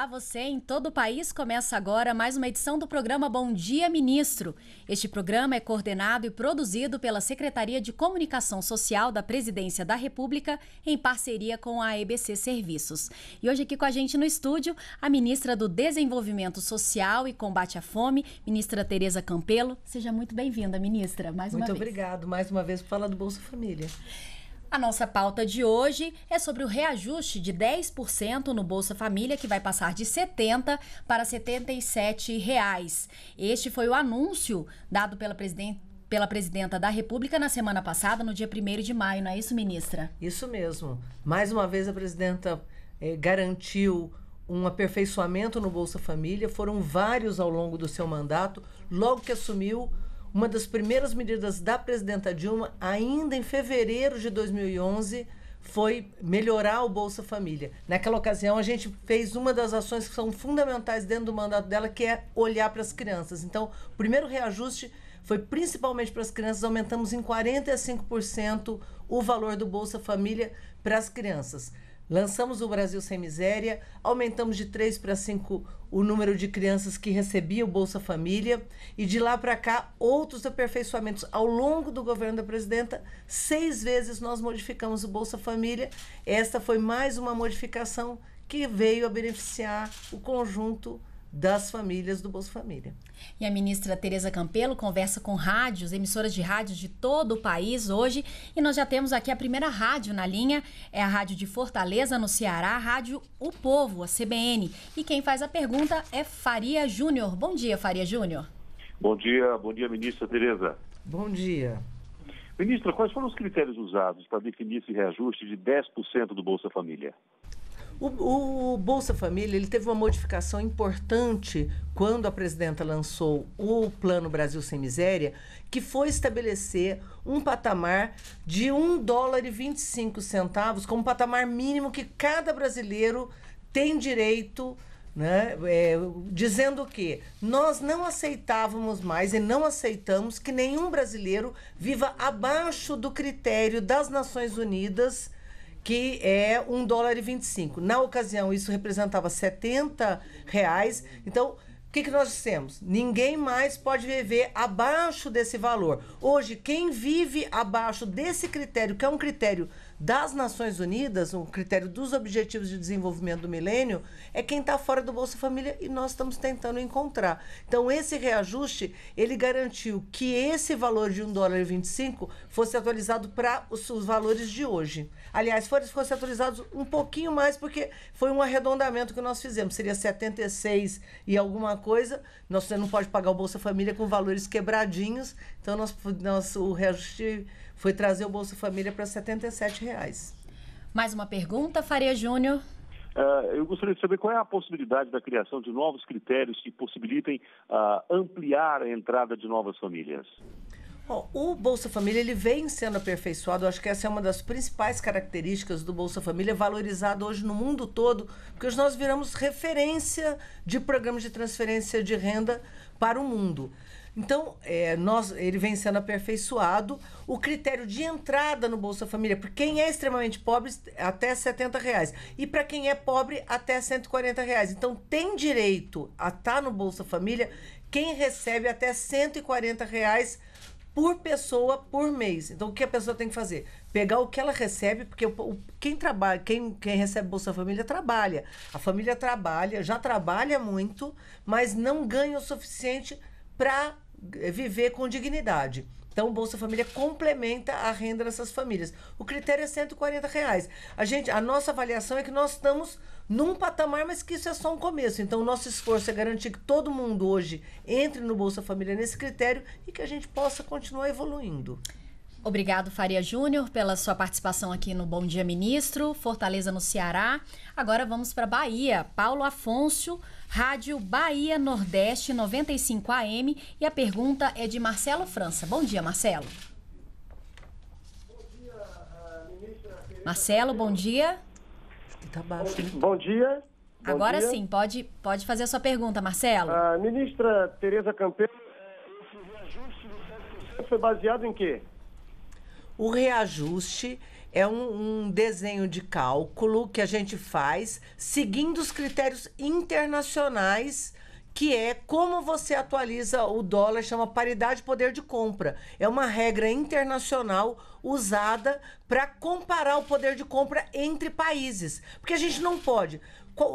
Olá, você em todo o país. Começa agora mais uma edição do programa Bom Dia Ministro. Este programa é coordenado e produzido pela Secretaria de Comunicação Social da Presidência da República em parceria com a EBC Serviços. E hoje aqui com a gente no estúdio, a ministra do Desenvolvimento Social e Combate à Fome, ministra Tereza Campelo. Seja muito bem-vinda, ministra, mais muito uma vez. Muito obrigado mais uma vez por falar do Bolsa Família. A nossa pauta de hoje é sobre o reajuste de 10% no Bolsa Família, que vai passar de 70 para 77 reais. Este foi o anúncio dado pela presidente pela presidenta da República na semana passada, no dia 1 de maio, não é isso, ministra? Isso mesmo. Mais uma vez, a presidenta eh, garantiu um aperfeiçoamento no Bolsa Família. Foram vários ao longo do seu mandato. Logo que assumiu, uma das primeiras medidas da presidenta Dilma, ainda em fevereiro de 2011, foi melhorar o Bolsa Família. Naquela ocasião, a gente fez uma das ações que são fundamentais dentro do mandato dela, que é olhar para as crianças. Então, o primeiro reajuste foi principalmente para as crianças, aumentamos em 45% o valor do Bolsa Família para as crianças. Lançamos o Brasil Sem Miséria, aumentamos de 3 para 5 o número de crianças que recebiam Bolsa Família e de lá para cá outros aperfeiçoamentos. Ao longo do governo da presidenta, seis vezes nós modificamos o Bolsa Família. Esta foi mais uma modificação que veio a beneficiar o conjunto das famílias do Bolsa Família. E a ministra Tereza Campelo conversa com rádios, emissoras de rádios de todo o país hoje, e nós já temos aqui a primeira rádio na linha, é a rádio de Fortaleza, no Ceará, a rádio O Povo, a CBN. E quem faz a pergunta é Faria Júnior. Bom dia, Faria Júnior. Bom dia, bom dia, ministra Tereza. Bom dia. Ministra, quais foram os critérios usados para definir esse reajuste de 10% do Bolsa Família? O, o, Bolsa Família ele teve uma modificação importante quando a presidenta lançou o Plano Brasil Sem Miséria, que foi estabelecer um patamar de 1 dólar e 25 centavos como patamar mínimo que cada brasileiro tem direito. Né? É, dizendo que nós não aceitávamos mais e não aceitamos que nenhum brasileiro viva abaixo do critério das Nações Unidas que é um dólar e 25. Na ocasião, isso representava 70 reais. Então, o que, que nós dissemos? Ninguém mais pode viver abaixo desse valor. Hoje, quem vive abaixo desse critério, que é um critério das Nações Unidas, um critério dos Objetivos de Desenvolvimento do Milênio, é quem está fora do Bolsa Família e nós estamos tentando encontrar. Então, esse reajuste, ele garantiu que esse valor de 1 dólar e 25 fosse atualizado para os, os, valores de hoje. Aliás, fosse atualizado um pouquinho mais, porque foi um arredondamento que nós fizemos. Seria 76 e alguma coisa. Nós, você não pode pagar o Bolsa Família com valores quebradinhos. Então, nós, nós, o reajuste foi trazer o Bolsa Família para R$ 77. Mais uma pergunta, Faria Júnior. Uh, eu gostaria de saber qual é a possibilidade da criação de novos critérios que possibilitem uh, ampliar a entrada de novas famílias. o Bolsa Família ele vem sendo aperfeiçoado. acho que essa é uma das principais características do Bolsa Família, valorizado hoje no mundo todo, porque nós viramos referência de programas de transferência de renda para o mundo. Então, é, nós, ele vem sendo aperfeiçoado o critério de entrada no Bolsa Família, para quem é extremamente pobre, até 70 reais. E para quem é pobre, até 140 reais. Então, tem direito a estar tá no Bolsa Família quem recebe até 140 reais por pessoa por mês. Então, o que a pessoa tem que fazer? Pegar o que ela recebe, porque o, o, quem trabalha, quem, quem recebe Bolsa Família trabalha. A família trabalha, já trabalha muito, mas não ganha o suficiente para eh, viver com dignidade. Então, o Bolsa Família complementa a renda dessas famílias. O critério é 140 reais. A, gente, a nossa avaliação é que nós estamos num patamar, mas que isso é só um começo. Então, o nosso esforço é garantir que todo mundo hoje entre no Bolsa Família nesse critério e que a gente possa continuar evoluindo. Obrigado, Faria Júnior, pela sua participação aqui no Bom Dia Ministro, Fortaleza no Ceará. Agora vamos para Bahia. Paulo Afonso, Rádio Bahia Nordeste 95 AM. E a pergunta é de Marcelo França. Bom dia, Marcelo. Bom dia, ministra. Marcelo, bom dia. Tá baixo, né? Bom dia. Bom Agora dia. sim, pode, pode fazer a sua pergunta, Marcelo. A ministra Tereza 7% é, foi baseado em quê? O reajuste é um, um, desenho de cálculo que a gente faz seguindo os critérios internacionais que é como você atualiza o dólar, chama paridade poder de compra. É uma regra internacional usada para comparar o poder de compra entre países, porque a gente não pode.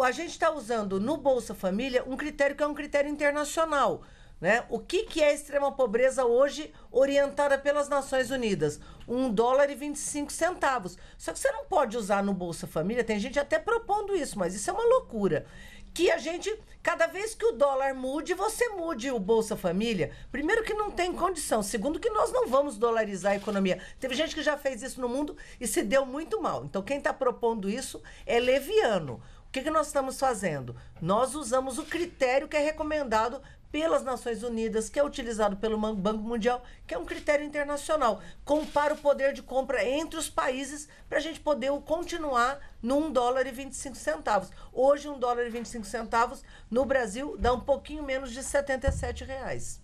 A gente está usando no Bolsa Família um critério que é um critério internacional. Né? O que, que é a extrema pobreza hoje, orientada pelas Nações Unidas? Um dólar e 25 centavos. Só que você não pode usar no Bolsa Família, tem gente até propondo isso, mas isso é uma loucura. Que a gente, cada vez que o dólar mude, você mude o Bolsa Família. Primeiro, que não tem condição. Segundo, que nós não vamos dolarizar a economia. Teve gente que já fez isso no mundo e se deu muito mal. Então, quem está propondo isso é leviano. O que, que nós estamos fazendo? Nós usamos o critério que é recomendado pelas Nações Unidas, que é utilizado pelo Banco Mundial, que é um critério internacional. Compara o poder de compra entre os países para a gente poder continuar num dólar e 25 centavos. Hoje, um dólar e 25 centavos no Brasil dá um pouquinho menos de 77 reais.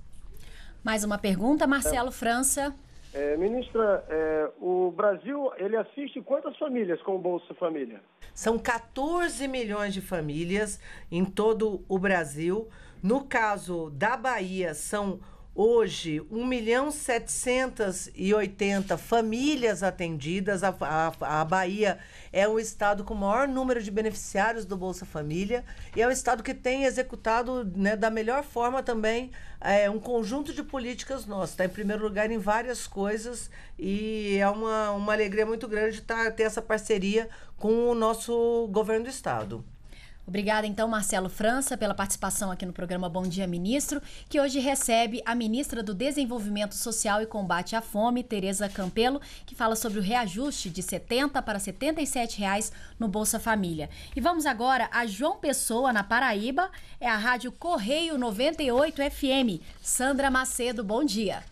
Mais uma pergunta, Marcelo França. É, ministra, é, o Brasil, ele assiste quantas famílias com o Bolsa Família? São 14 milhões de famílias em todo o Brasil. No caso da Bahia, são hoje 1 milhão 780 famílias atendidas. A, a, a, Bahia é o estado com o maior número de beneficiários do Bolsa Família e é o estado que tem executado né, da melhor forma também é, um conjunto de políticas nossas. Está em primeiro lugar em várias coisas e é uma, uma alegria muito grande tá, ter essa parceria com o nosso governo do estado. Obrigada, então, Marcelo França, pela participação aqui no programa Bom Dia Ministro, que hoje recebe a ministra do Desenvolvimento Social e Combate à Fome, Tereza Campelo, que fala sobre o reajuste de 70 para R$ 77 reais no Bolsa Família. E vamos agora a João Pessoa, na Paraíba, é a Rádio Correio 98 FM. Sandra Macedo, bom dia.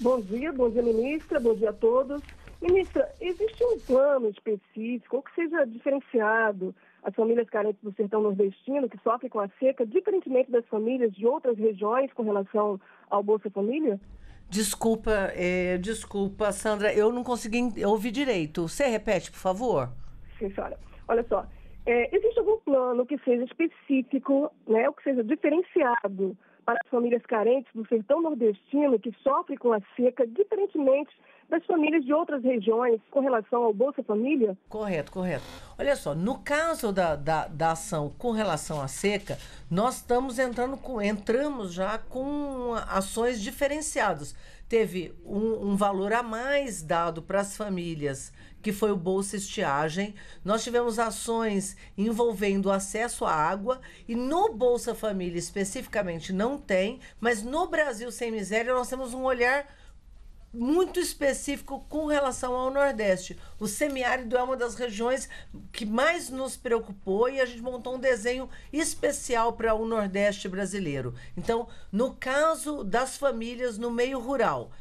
Bom dia, bom dia, ministra, bom dia a todos. Ministra, existe um plano específico, ou que seja diferenciado, as famílias carentes do sertão nordestino, que sofrem com a seca, diferentemente das famílias de outras regiões com relação ao Bolsa Família? Desculpa, é, desculpa, Sandra, eu não consegui ouvir direito. Você repete, por favor? Sim, senhora. Olha só, é, existe algum plano que seja específico, né, ou que seja diferenciado para as famílias carentes do sertão nordestino que sofrem com a seca, diferentemente das famílias de outras regiões com relação ao Bolsa Família? Correto, correto. Olha só, no caso da, da, da ação com relação à seca, nós estamos entrando com, entramos já com ações diferenciadas. Teve um, um valor a mais dado para as famílias, que foi o Bolsa Estiagem. Nós tivemos ações envolvendo acesso à água e no Bolsa Família especificamente não tem, mas no Brasil Sem Miséria nós temos um olhar muito específico com relação ao Nordeste. O semiárido é uma das regiões que mais nos preocupou e a gente montou um desenho especial para o Nordeste brasileiro. Então, no caso das famílias no meio rural,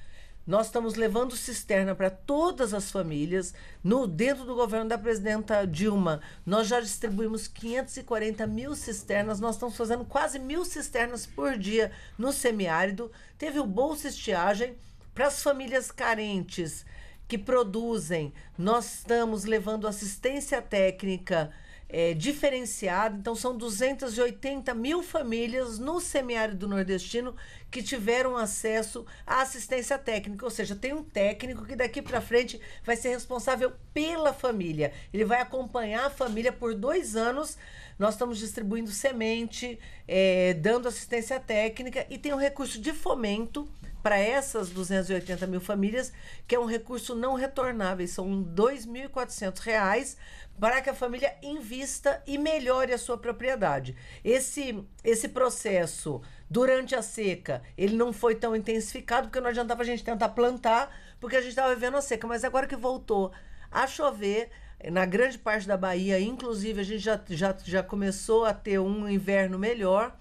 nós estamos levando cisterna para todas as famílias. No dentro do governo da presidenta Dilma, nós já distribuímos 540 mil cisternas. Nós estamos fazendo quase mil cisternas por dia no semiárido. Teve o Bolsa estiagem para as famílias carentes que produzem, nós estamos levando assistência técnica é, diferenciada. Então, são 280 mil famílias no semiárido nordestino que tiveram acesso à assistência técnica. Ou seja, tem um técnico que daqui para frente vai ser responsável pela família. Ele vai acompanhar a família por dois anos. Nós estamos distribuindo semente, é, dando assistência técnica e tem um recurso de fomento para essas 280 mil famílias, que é um recurso não retornável, são R$ 2.400 para que a família invista e melhore a sua propriedade. Esse, esse processo, durante a seca, ele não foi tão intensificado, porque não adiantava a gente tentar plantar, porque a gente estava vivendo a seca, mas agora que voltou a chover, na grande parte da Bahia, inclusive, a gente já, já, já começou a ter um inverno melhor,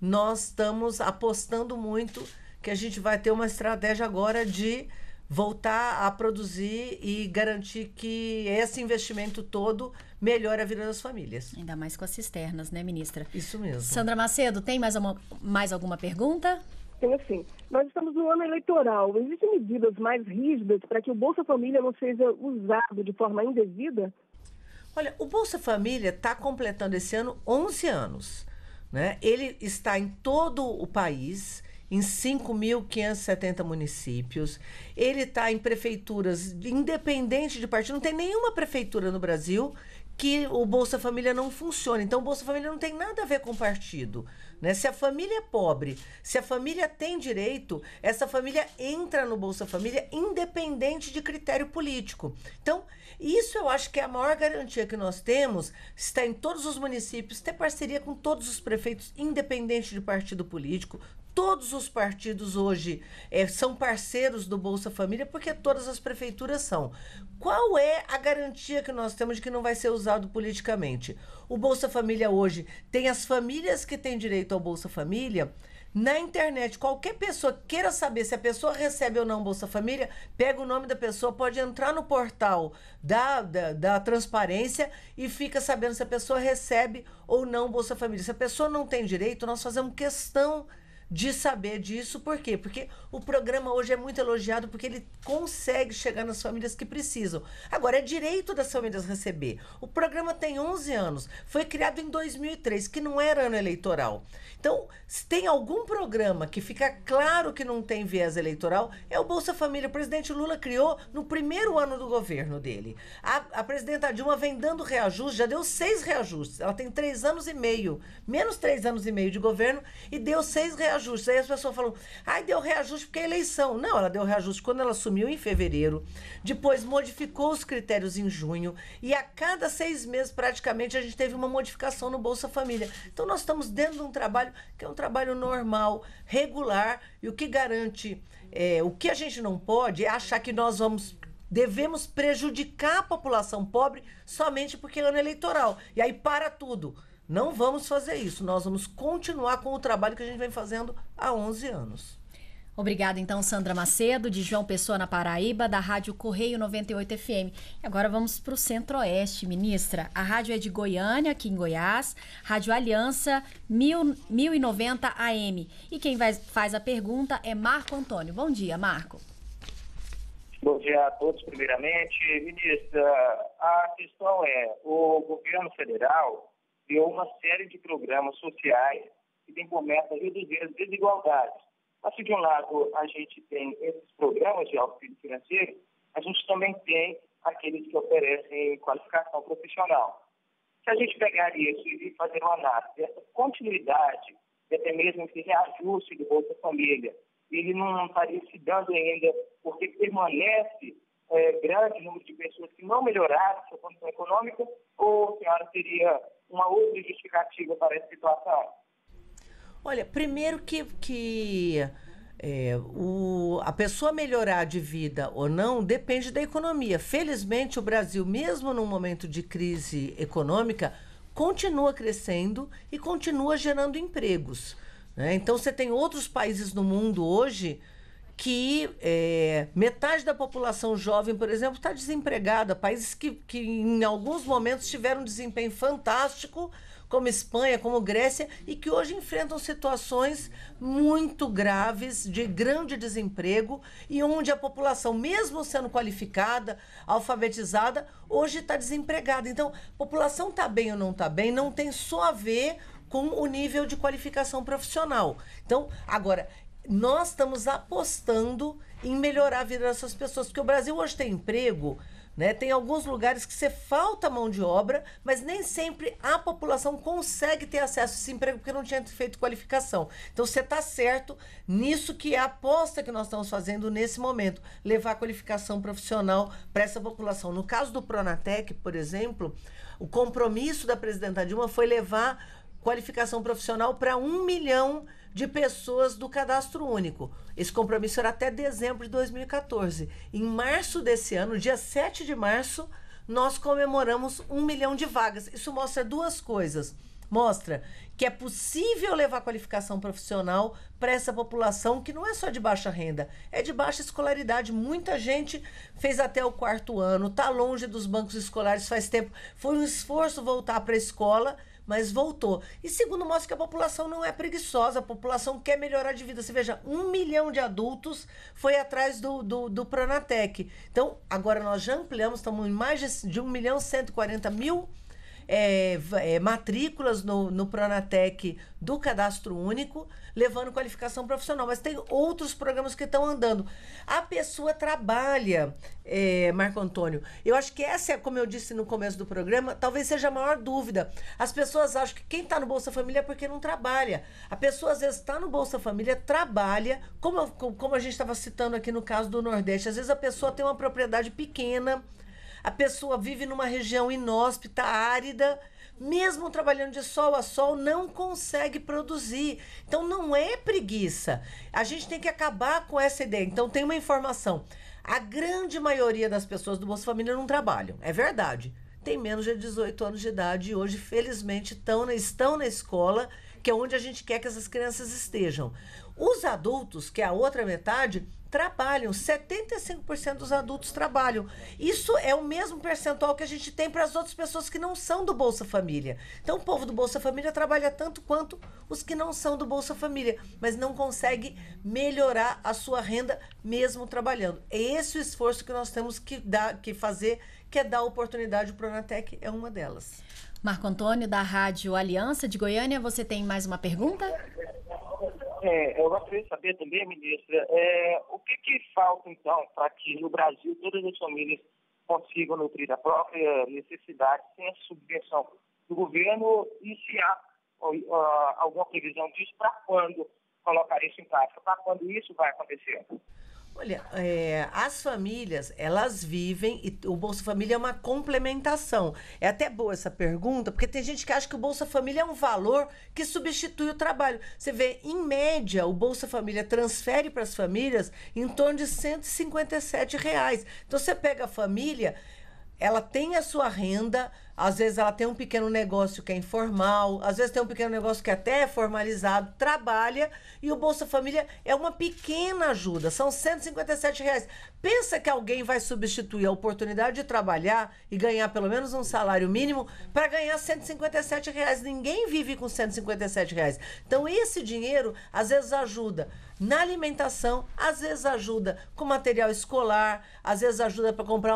nós estamos apostando muito que a gente vai ter uma estratégia agora de voltar a produzir e garantir que esse investimento todo melhore a vida das famílias. Ainda mais com as cisternas, né, ministra? Isso mesmo. Sandra Macedo, tem mais, uma, mais alguma pergunta? Tem assim. Nós estamos no ano eleitoral. Existem medidas mais rígidas para que o Bolsa Família não seja usado de forma indevida? Olha, o Bolsa Família está completando esse ano 11 anos. Né? Ele está em todo o país em 5.570 municípios. Ele está em prefeituras, independente de partido, não tem nenhuma prefeitura no Brasil que o Bolsa Família não funcione. Então, o Bolsa Família não tem nada a ver com partido. Né? Se a família é pobre, se a família tem direito, essa família entra no Bolsa Família independente de critério político. Então, isso eu acho que é a maior garantia que nós temos, está em todos os municípios, ter parceria com todos os prefeitos, independente de partido político, todos os partidos hoje é, são parceiros do Bolsa Família, porque todas as prefeituras são. Qual é a garantia que nós temos de que não vai ser usado politicamente? O Bolsa Família hoje tem as famílias que têm direito ao Bolsa Família. Na internet, qualquer pessoa queira saber se a pessoa recebe ou não Bolsa Família, pega o nome da pessoa, pode entrar no portal da, da, da transparência e fica sabendo se a pessoa recebe ou não Bolsa Família. Se a pessoa não tem direito, nós fazemos questão de saber disso. Por quê? Porque o programa hoje é muito elogiado porque ele consegue chegar nas famílias que precisam. Agora, é direito das famílias receber. O programa tem 11 anos, foi criado em 2003, que não era ano eleitoral. Então, se tem algum programa que fica claro que não tem viés eleitoral, é o Bolsa Família. O presidente Lula criou no primeiro ano do governo dele. A, a presidenta Dilma vem dando reajuste, já deu seis reajustes. Ela tem três anos e meio, menos três anos e meio de governo, e deu seis reajustes reajuste. Aí as pessoas falam, ai, deu reajuste porque é eleição. Não, ela deu reajuste quando ela assumiu em fevereiro, depois modificou os critérios em junho, e a cada seis meses, praticamente, a gente teve uma modificação no Bolsa Família. Então nós estamos dentro de um trabalho que é um trabalho normal, regular, e o que garante. É, o que a gente não pode é achar que nós vamos devemos prejudicar a população pobre somente porque é ano eleitoral. E aí para tudo. Não vamos fazer isso. Nós vamos continuar com o trabalho que a gente vem fazendo há 11 anos. Obrigada, então, Sandra Macedo, de João Pessoa, na Paraíba, da Rádio Correio 98 FM. E agora vamos para o Centro-Oeste, ministra. A rádio é de Goiânia, aqui em Goiás, Rádio Aliança 1090 AM. E quem vai, faz a pergunta é Marco Antônio. Bom dia, Marco. Bom dia a todos, primeiramente. Ministra, a questão é: o governo federal criou uma série de programas sociais que tem como meta reduzir as desigualdades. Assim, de um lado, a gente tem esses programas de auxílio financeiro, a gente também tem aqueles que oferecem qualificação profissional. Se a gente pegar isso e fazer uma análise dessa continuidade, e até mesmo esse reajuste do Bolsa Família, ele não estaria se dando ainda, porque permanece é, grande número de pessoas que não melhoraram sua condição econômica, ou a senhora teria uma outra justificativa para essa situação? Olha, primeiro que, que é, o, a pessoa melhorar de vida ou não depende da economia. Felizmente, o Brasil, mesmo num momento de crise econômica, continua crescendo e continua gerando empregos. Né? Então, você tem outros países no mundo hoje que é, metade da população jovem, por exemplo, está desempregada. Países que, que em alguns momentos tiveram um desempenho fantástico, como Espanha, como Grécia, e que hoje enfrentam situações muito graves de grande desemprego e onde a população, mesmo sendo qualificada, alfabetizada, hoje está desempregada. Então, população está bem ou não está bem não tem só a ver com o nível de qualificação profissional. Então, agora, nós estamos apostando em melhorar a vida dessas pessoas, porque o Brasil hoje tem emprego, né? Tem alguns lugares que você falta mão de obra, mas nem sempre a população consegue ter acesso a esse emprego porque não tinha feito qualificação. Então você está certo nisso que é a aposta que nós estamos fazendo nesse momento, levar a qualificação profissional para essa população. No caso do Pronatec, por exemplo, o compromisso da presidenta Dilma foi levar qualificação profissional para um milhão de de pessoas do cadastro único. Esse compromisso era até dezembro de 2014. Em março desse ano, dia 7 de março, nós comemoramos um milhão de vagas. Isso mostra duas coisas. Mostra que é possível levar qualificação profissional para essa população que não é só de baixa renda, é de baixa escolaridade. Muita gente fez até o quarto ano, está longe dos bancos escolares faz tempo. Foi um esforço voltar para a escola mas voltou. E segundo mostra que a população não é preguiçosa, a população quer melhorar de vida. Você veja, um milhão de adultos foi atrás do, do, do Pronatec. Então, agora nós já ampliamos, estamos em mais de, de 1 milhão 140 mil é, é, matrículas no, no Pronatec do Cadastro Único, levando qualificação profissional. Mas tem outros programas que estão andando. A pessoa trabalha, é, Marco Antônio. Eu acho que essa é, como eu disse no começo do programa, talvez seja a maior dúvida. As pessoas acham que quem está no Bolsa Família é porque não trabalha. A pessoa, às vezes, está no Bolsa Família, trabalha, como, como a gente estava citando aqui no caso do Nordeste. Às vezes a pessoa tem uma propriedade pequena a pessoa vive numa região inóspita, árida, mesmo trabalhando de sol a sol, não consegue produzir. Então não é preguiça. A gente tem que acabar com essa ideia. Então tem uma informação. A grande maioria das pessoas do Bolsa Família não trabalham. É verdade. Tem menos de 18 anos de idade e hoje, felizmente, tão, estão na escola, que é onde a gente quer que essas crianças estejam. Os adultos, que é a outra metade, trabalham. 75% dos adultos trabalham. Isso é o mesmo percentual que a gente tem para as outras pessoas que não são do Bolsa Família. Então, o povo do Bolsa Família trabalha tanto quanto os que não são do Bolsa Família, mas não consegue melhorar a sua renda mesmo trabalhando. É esse o esforço que nós temos que, dar, que fazer, que é dar oportunidade. O Pronatec é uma delas. Marco Antônio, da Rádio Aliança de Goiânia, você tem mais uma pergunta? É, eu gostaria de saber também, ministra, é, o que, que falta, então, para que no Brasil todas as famílias consigam nutrir a própria necessidade sem a subvenção do governo e se há uh, alguma previsão disso, para quando colocar isso em prática, para quando isso vai acontecer? Olha, é, as famílias, elas vivem, e o Bolsa Família é uma complementação. É até boa essa pergunta, porque tem gente que acha que o Bolsa Família é um valor que substitui o trabalho. Você vê, em média, o Bolsa Família transfere para as famílias em torno de 157 reais. Então, você pega a família, ela tem a sua renda às vezes ela tem um pequeno negócio que é informal, às vezes tem um pequeno negócio que até é formalizado, trabalha e o Bolsa Família é uma pequena ajuda, são 157 reais. Pensa que alguém vai substituir a oportunidade de trabalhar e ganhar pelo menos um salário mínimo para ganhar 157 reais. Ninguém vive com 157 reais. Então esse dinheiro às vezes ajuda na alimentação, às vezes ajuda com material escolar, às vezes ajuda para comprar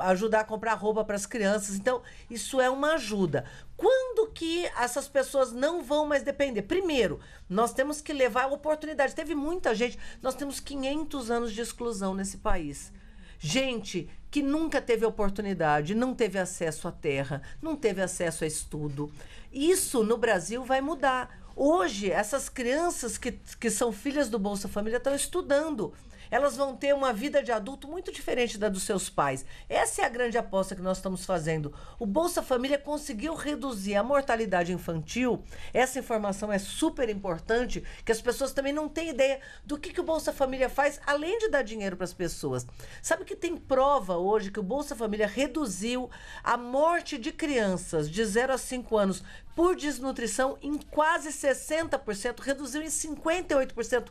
ajudar a comprar roupa para as crianças. Então, isso é uma ajuda. Quando que essas pessoas não vão mais depender? Primeiro, nós temos que levar a oportunidade. Teve muita gente, nós temos 500 anos de exclusão nesse país. Gente que nunca teve oportunidade, não teve acesso à terra, não teve acesso a estudo. Isso no Brasil vai mudar. Hoje, essas crianças que, que são filhas do Bolsa Família estão estudando elas vão ter uma vida de adulto muito diferente da dos seus pais. Essa é a grande aposta que nós estamos fazendo. O Bolsa Família conseguiu reduzir a mortalidade infantil. Essa informação é super importante, que as pessoas também não têm ideia do que, que o Bolsa Família faz, além de dar dinheiro para as pessoas. Sabe que tem prova hoje que o Bolsa Família reduziu a morte de crianças de 0 a 5 anos por desnutrição em quase 60%, reduziu em 58%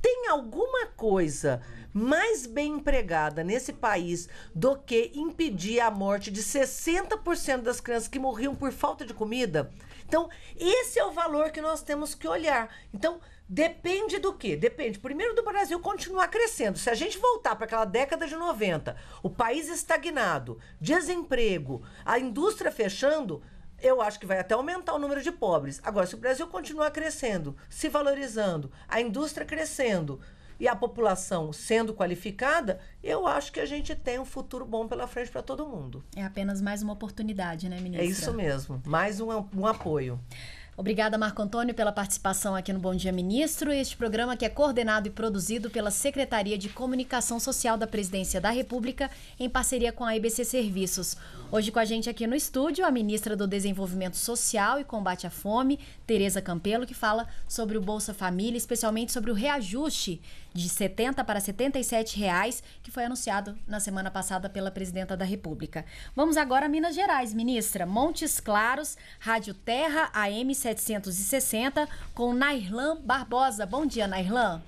tem alguma coisa mais bem empregada nesse país do que impedir a morte de 60% das crianças que morriam por falta de comida? Então, esse é o valor que nós temos que olhar. Então, depende do quê? Depende, primeiro, do Brasil continuar crescendo. Se a gente voltar para aquela década de 90, o país estagnado, desemprego, a indústria fechando, eu acho que vai até aumentar o número de pobres. Agora, se o Brasil continuar crescendo, se valorizando, a indústria crescendo e a população sendo qualificada, eu acho que a gente tem um futuro bom pela frente para todo mundo. É apenas mais uma oportunidade, né, ministra? É isso mesmo, mais um, um apoio. Obrigada, Marco Antônio, pela participação aqui no Bom Dia Ministro. Este programa que é coordenado e produzido pela Secretaria de Comunicação Social da Presidência da República, em parceria com a IBC Serviços. Hoje com a gente aqui no estúdio a ministra do Desenvolvimento Social e Combate à Fome, Tereza Campelo, que fala sobre o Bolsa Família, especialmente sobre o reajuste de 70 para 77 reais que foi anunciado na semana passada pela presidenta da República. Vamos agora a Minas Gerais, ministra. Montes Claros, Rádio Terra AM 760 com Nairlan Barbosa. Bom dia, Nairlan.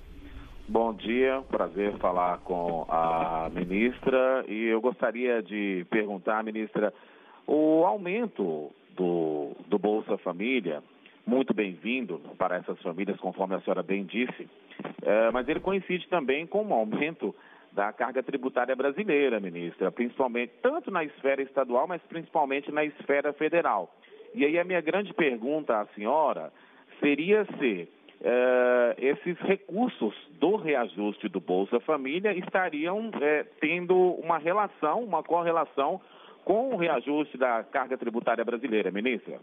Bom dia, prazer falar com a ministra. E eu gostaria de perguntar, ministra, o aumento do, do Bolsa Família, muito bem-vindo para essas famílias, conforme a senhora bem disse, é, mas ele coincide também com um aumento da carga tributária brasileira, ministra, principalmente tanto na esfera estadual, mas principalmente na esfera federal. E aí a minha grande pergunta à senhora seria se Uh, esses recursos do reajuste do Bolsa Família estariam eh, tendo uma relação, uma correlação com o reajuste da carga tributária brasileira, ministra?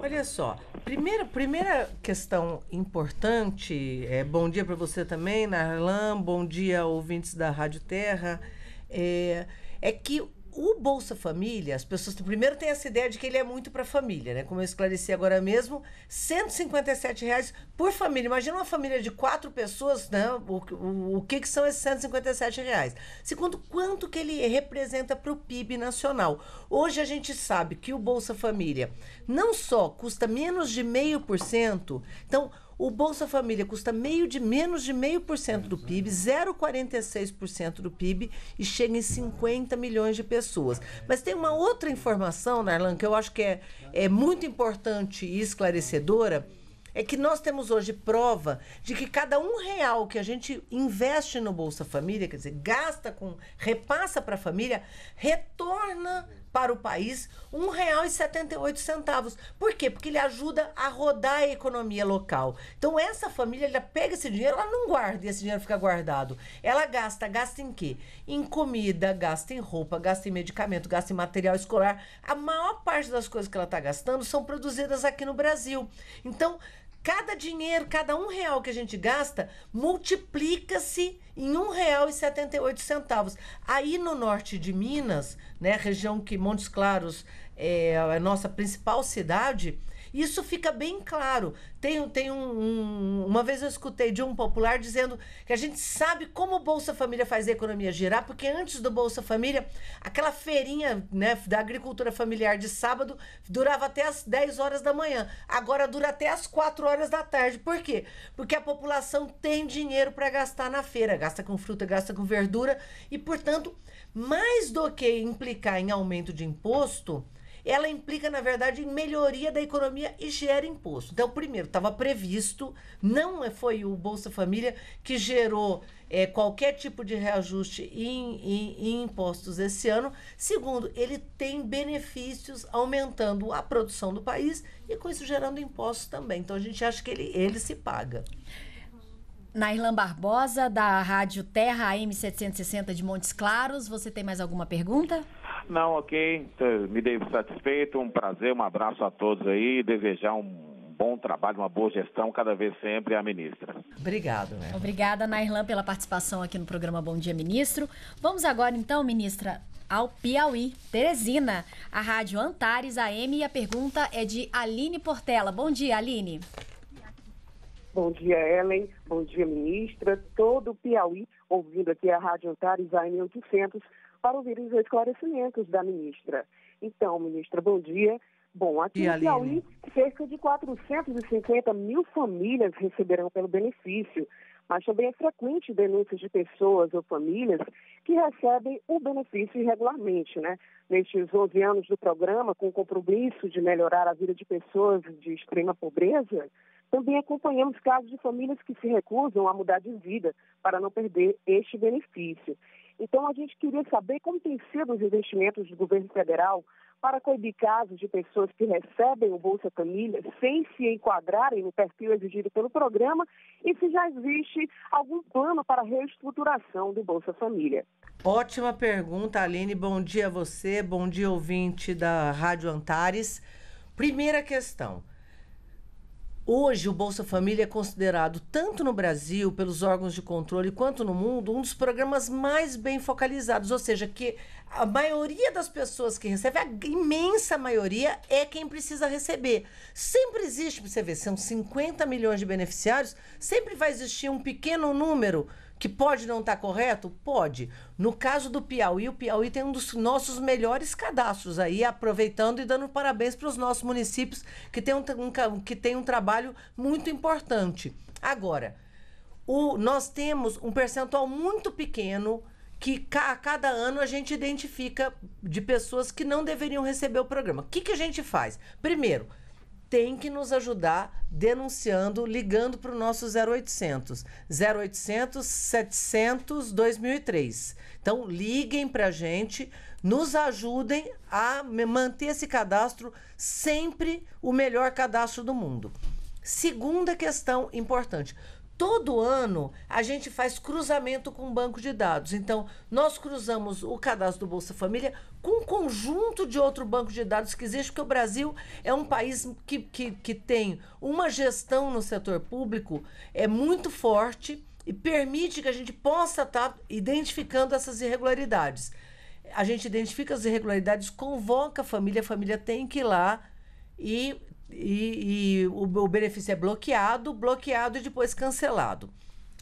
Olha só, primeira, primeira questão importante, é, bom dia para você também, Narlan, bom dia ouvintes da Rádio Terra, é, é que o Bolsa Família, as pessoas primeiro têm essa ideia de que ele é muito para família, né? Como eu esclareci agora mesmo, 157 reais por família. Imagina uma família de quatro pessoas, né? O, o, o que, que são esses 157 reais? Segundo, quanto que ele representa para o PIB nacional? Hoje a gente sabe que o Bolsa Família não só custa menos de meio por cento, então o Bolsa Família custa meio de menos de meio por cento do PIB, 0,46% do PIB e chega em 50 milhões de pessoas. Mas tem uma outra informação, Narlan, que eu acho que é, é muito importante e esclarecedora é que nós temos hoje prova de que cada um real que a gente investe no Bolsa Família, quer dizer, gasta com, repassa para a família, retorna para o país R$ 1,78. Por quê? Porque ele ajuda a rodar a economia local. Então, essa família, ela pega esse dinheiro, ela não guarda e esse dinheiro fica guardado. Ela gasta. Gasta em quê? Em comida, gasta em roupa, gasta em medicamento, gasta em material escolar. A maior parte das coisas que ela está gastando são produzidas aqui no Brasil. Então, Cada dinheiro, cada um real que a gente gasta, multiplica-se em um real e setenta e oito centavos. Aí no norte de Minas, né, região que Montes Claros eh, é a nossa principal cidade, isso fica bem claro. Tem, tem um, um, uma vez eu escutei de um popular dizendo que a gente sabe como o Bolsa Família faz a economia girar, porque antes do Bolsa Família, aquela feirinha né, da agricultura familiar de sábado durava até as 10 horas da manhã. Agora dura até as 4 horas da tarde. Por quê? Porque a população tem dinheiro para gastar na feira. Gasta com fruta, gasta com verdura. E, portanto, mais do que implicar em aumento de imposto, ela implica, na verdade, em melhoria da economia e gera imposto. Então, primeiro, estava previsto, não é, foi o Bolsa Família que gerou é, qualquer tipo de reajuste em, em, em impostos esse ano. Segundo, ele tem benefícios aumentando a produção do país e, com isso, gerando impostos também. Então, a gente acha que ele, ele se paga. Nairlan Barbosa, da Rádio Terra AM760 de Montes Claros. Você tem mais alguma pergunta? Não, ok. Me dei satisfeito, um prazer, um abraço a todos aí. Desejar um bom trabalho, uma boa gestão, cada vez sempre a ministra. Obrigado. Né? Obrigada, Nairlan, pela participação aqui no programa Bom Dia Ministro. Vamos agora, então, ministra, ao Piauí. Teresina, a Rádio Antares AM e a pergunta é de Aline Portela. Bom dia, Aline. Bom dia, Ellen. Bom dia, ministra. Todo o Piauí, ouvindo aqui a Rádio Antares AM 800, para ouvir os esclarecimentos da ministra. Então, ministra, bom dia. Bom, aqui no Piauí, cerca de 450 mil famílias receberão pelo benefício, mas também é frequente denúncias de pessoas ou famílias que recebem o benefício irregularmente, né? Nestes 11 anos do programa, com o compromisso de melhorar a vida de pessoas de extrema pobreza, também acompanhamos casos de famílias que se recusam a mudar de vida para não perder este benefício. Então, a gente queria saber como têm sido os investimentos do governo federal para coibir casos de pessoas que recebem o Bolsa Família sem se enquadrarem no perfil exigido pelo programa e se já existe algum plano para a reestruturação do Bolsa Família. Ótima pergunta, Aline. Bom dia a você, bom dia, ouvinte da Rádio Antares. Primeira questão. Hoje, o Bolsa Família é considerado, tanto no Brasil, pelos órgãos de controle, quanto no mundo, um dos programas mais bem focalizados. Ou seja, que a maioria das pessoas que recebe, a imensa maioria, é quem precisa receber. Sempre existe, você vê, são 50 milhões de beneficiários, sempre vai existir um pequeno número que pode não estar tá correto? Pode. No caso do Piauí, o Piauí tem um dos nossos melhores cadastros aí, aproveitando e dando parabéns para os nossos municípios que tem um, um, que tem um trabalho muito importante. Agora, o, nós temos um percentual muito pequeno que a cada ano a gente identifica de pessoas que não deveriam receber o programa. O que, que a gente faz? Primeiro, tem que nos ajudar denunciando, ligando para o nosso 0800. 0800 700 2003. Então, liguem para a gente, nos ajudem a manter esse cadastro sempre o melhor cadastro do mundo. Segunda questão importante: todo ano a gente faz cruzamento com o banco de dados. Então, nós cruzamos o cadastro do Bolsa Família com um conjunto de outro banco de dados que existe, porque o Brasil é um país que, que, que tem uma gestão no setor público é muito forte e permite que a gente possa estar tá identificando essas irregularidades. A gente identifica as irregularidades, convoca a família, a família tem que ir lá e e, e o, o benefício é bloqueado, bloqueado e depois cancelado.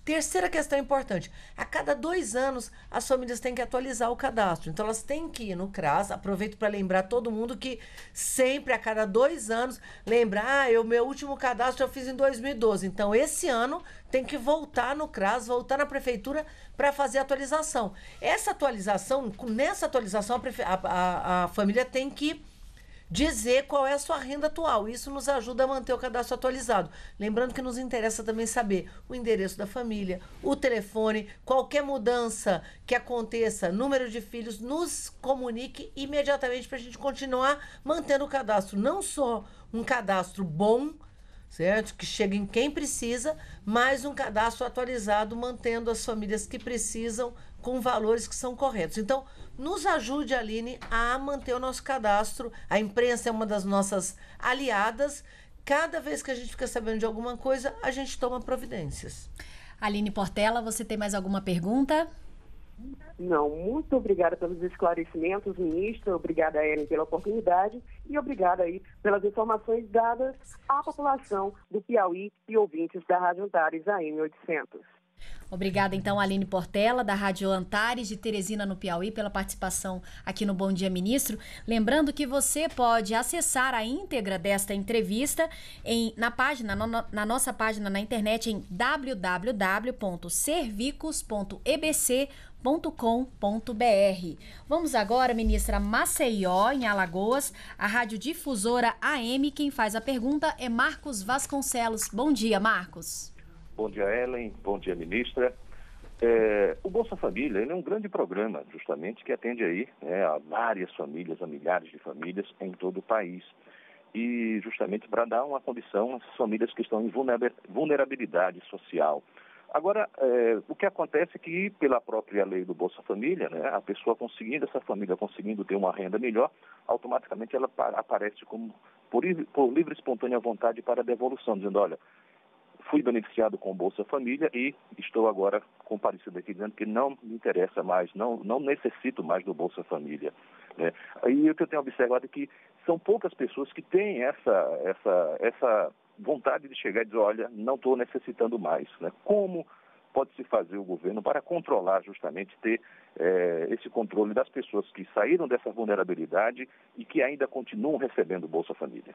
Terceira questão importante: a cada dois anos as famílias têm que atualizar o cadastro. Então elas têm que ir no CRAS. Aproveito para lembrar todo mundo que sempre, a cada dois anos, lembrar: ah, eu, meu último cadastro eu fiz em 2012. Então esse ano tem que voltar no CRAS, voltar na prefeitura para fazer a atualização. Essa atualização, nessa atualização, a, a, a família tem que dizer qual é a sua renda atual. Isso nos ajuda a manter o cadastro atualizado. Lembrando que nos interessa também saber o endereço da família, o telefone, qualquer mudança que aconteça, número de filhos, nos comunique imediatamente para a gente continuar mantendo o cadastro. Não só um cadastro bom, certo? Que chegue em quem precisa, mas um cadastro atualizado, mantendo as famílias que precisam com valores que são corretos. Então, nos ajude, Aline, a manter o nosso cadastro. A imprensa é uma das nossas aliadas. Cada vez que a gente fica sabendo de alguma coisa, a gente toma providências. Aline Portela, você tem mais alguma pergunta? Não, muito obrigada pelos esclarecimentos, ministra. Obrigada, Ellen, pela oportunidade e obrigada aí pelas informações dadas à população do Piauí e ouvintes da Rádio Antares AM 800. Obrigada, então, Aline Portela, da Rádio Antares, de Teresina, no Piauí, pela participação aqui no Bom Dia Ministro. Lembrando que você pode acessar a íntegra desta entrevista em, na página, na, na nossa página na internet, em www.servicos.ebc.com.br. Vamos agora, ministra Maceió, em Alagoas, a radiodifusora AM. Quem faz a pergunta é Marcos Vasconcelos. Bom dia, Marcos. Bom dia, Ellen. Bom dia, ministra. É, o Bolsa Família é um grande programa, justamente, que atende aí né, a várias famílias, a milhares de famílias em todo o país. E justamente para dar uma condição às famílias que estão em vulnerabilidade social. Agora, é, o que acontece é que, pela própria lei do Bolsa Família, né, a pessoa conseguindo, essa família conseguindo ter uma renda melhor, automaticamente ela aparece como por, por livre e espontânea vontade para devolução, dizendo, olha, fui beneficiado com Bolsa Família e estou agora comparecido aqui dizendo que não me interessa mais, não, não necessito mais do Bolsa Família. Né? E o que eu tenho observado é que são poucas pessoas que têm essa, essa, essa vontade de chegar e dizer, olha, não estou necessitando mais. Né? Como pode se fazer o governo para controlar justamente ter eh, esse controle das pessoas que saíram dessa vulnerabilidade e que ainda continuam recebendo Bolsa Família.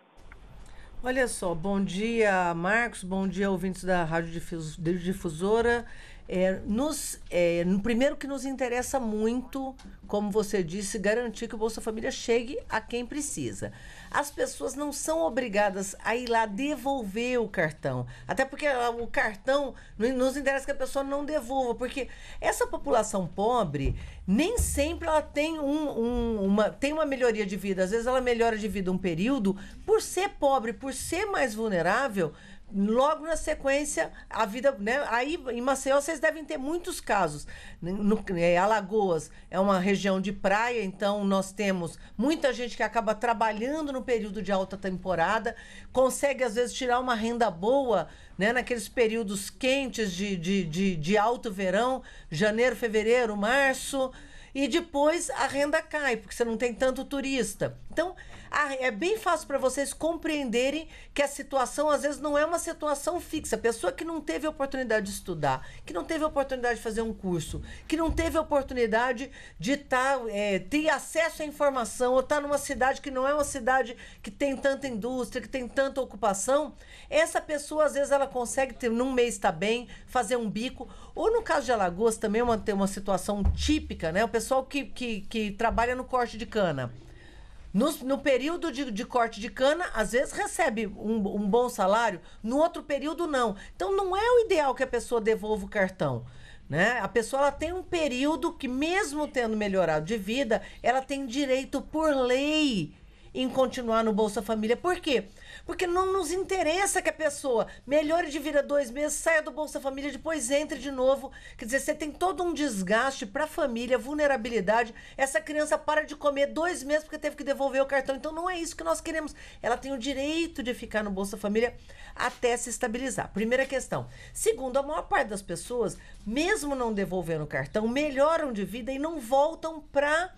Olha só, bom dia, Marcos, bom dia, ouvintes da Rádio Difusora. É, nos, é, primeiro que nos interessa muito, como você disse, garantir que o Bolsa Família chegue a quem precisa as pessoas não são obrigadas a ir lá devolver o cartão. Até porque ah, o cartão nos interessa que a pessoa não devolva, porque essa população pobre nem sempre ela tem um, um, uma tem uma melhoria de vida. Às vezes ela melhora de vida um período por ser pobre, por ser mais vulnerável logo na sequência, a vida. Né? Aí em Maceió vocês devem ter muitos casos. No, é, Alagoas é uma região de praia, então nós temos muita gente que acaba trabalhando no período de alta temporada, consegue às vezes tirar uma renda boa né? naqueles períodos quentes de, de, de, de alto verão janeiro, fevereiro, março e depois a renda cai, porque você não tem tanto turista. Então, ah, é bem fácil para vocês compreenderem que a situação às vezes não é uma situação fixa. pessoa que não teve oportunidade de estudar, que não teve oportunidade de fazer um curso, que não teve oportunidade de tá, é, ter acesso à informação ou estar tá numa cidade que não é uma cidade que tem tanta indústria, que tem tanta ocupação, essa pessoa às vezes ela consegue ter num mês está bem, fazer um bico. Ou no caso de Alagoas também é uma, uma situação típica, né? O pessoal que, que, que trabalha no corte de cana. No, no período de, de, corte de cana, às vezes recebe um, um bom salário, no outro período não. Então não é o ideal que a pessoa devolva o cartão. Né? A pessoa ela tem um período que, mesmo tendo melhorado de vida, ela tem direito por lei em continuar no Bolsa Família. Por quê? Porque não nos interessa que a pessoa melhore de vida dois meses, saia do Bolsa Família, depois entre de novo. Quer dizer, você tem todo um desgaste para a família, vulnerabilidade. Essa criança para de comer dois meses porque teve que devolver o cartão. Então não é isso que nós queremos. Ela tem o direito de ficar no Bolsa Família até se estabilizar. Primeira questão. Segundo, a maior parte das pessoas, mesmo não devolvendo o cartão, melhoram de vida e não voltam para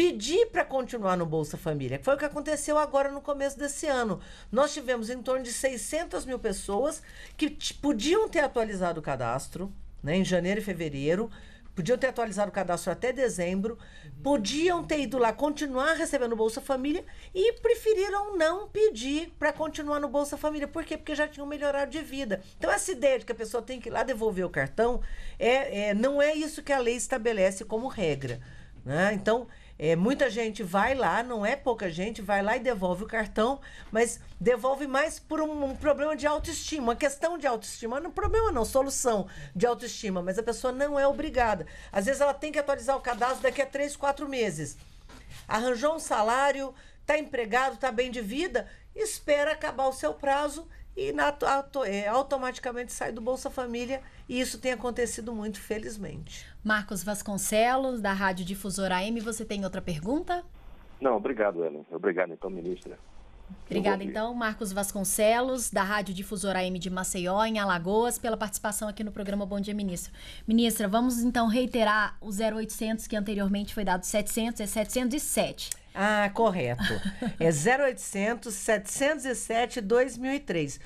pedir para continuar no Bolsa Família. Foi o que aconteceu agora no começo desse ano. Nós tivemos em torno de 600 mil pessoas que podiam ter atualizado o cadastro né, em janeiro e fevereiro, podiam ter atualizado o cadastro até dezembro, podiam ter ido lá continuar recebendo Bolsa Família e preferiram não pedir para continuar no Bolsa Família. Por quê? Porque já tinham melhorado de vida. Então, essa ideia de que a pessoa tem que ir lá devolver o cartão é, é não é isso que a lei estabelece como regra. Né? Então, é, muita gente vai lá, não é pouca gente, vai lá e devolve o cartão, mas devolve mais por um, um problema de autoestima, uma questão de autoestima. Não é problema não, solução de autoestima, mas a pessoa não é obrigada. Às vezes ela tem que atualizar o cadastro daqui a três, quatro meses. Arranjou um salário, está empregado, está bem de vida, espera acabar o seu prazo e na, auto, é, automaticamente sai do Bolsa Família. E isso tem acontecido muito, felizmente. Marcos Vasconcelos, da Rádio Difusora AM, você tem outra pergunta? Não, obrigado, Ellen. Obrigado, então, ministra. Obrigada, então, Marcos Vasconcelos, da Rádio Difusora AM de Maceió, em Alagoas, pela participação aqui no programa Bom Dia, Ministro. Ministra, vamos então reiterar o 0800, que anteriormente foi dado 700, é 707. Ah, correto. É 0800 707 2003.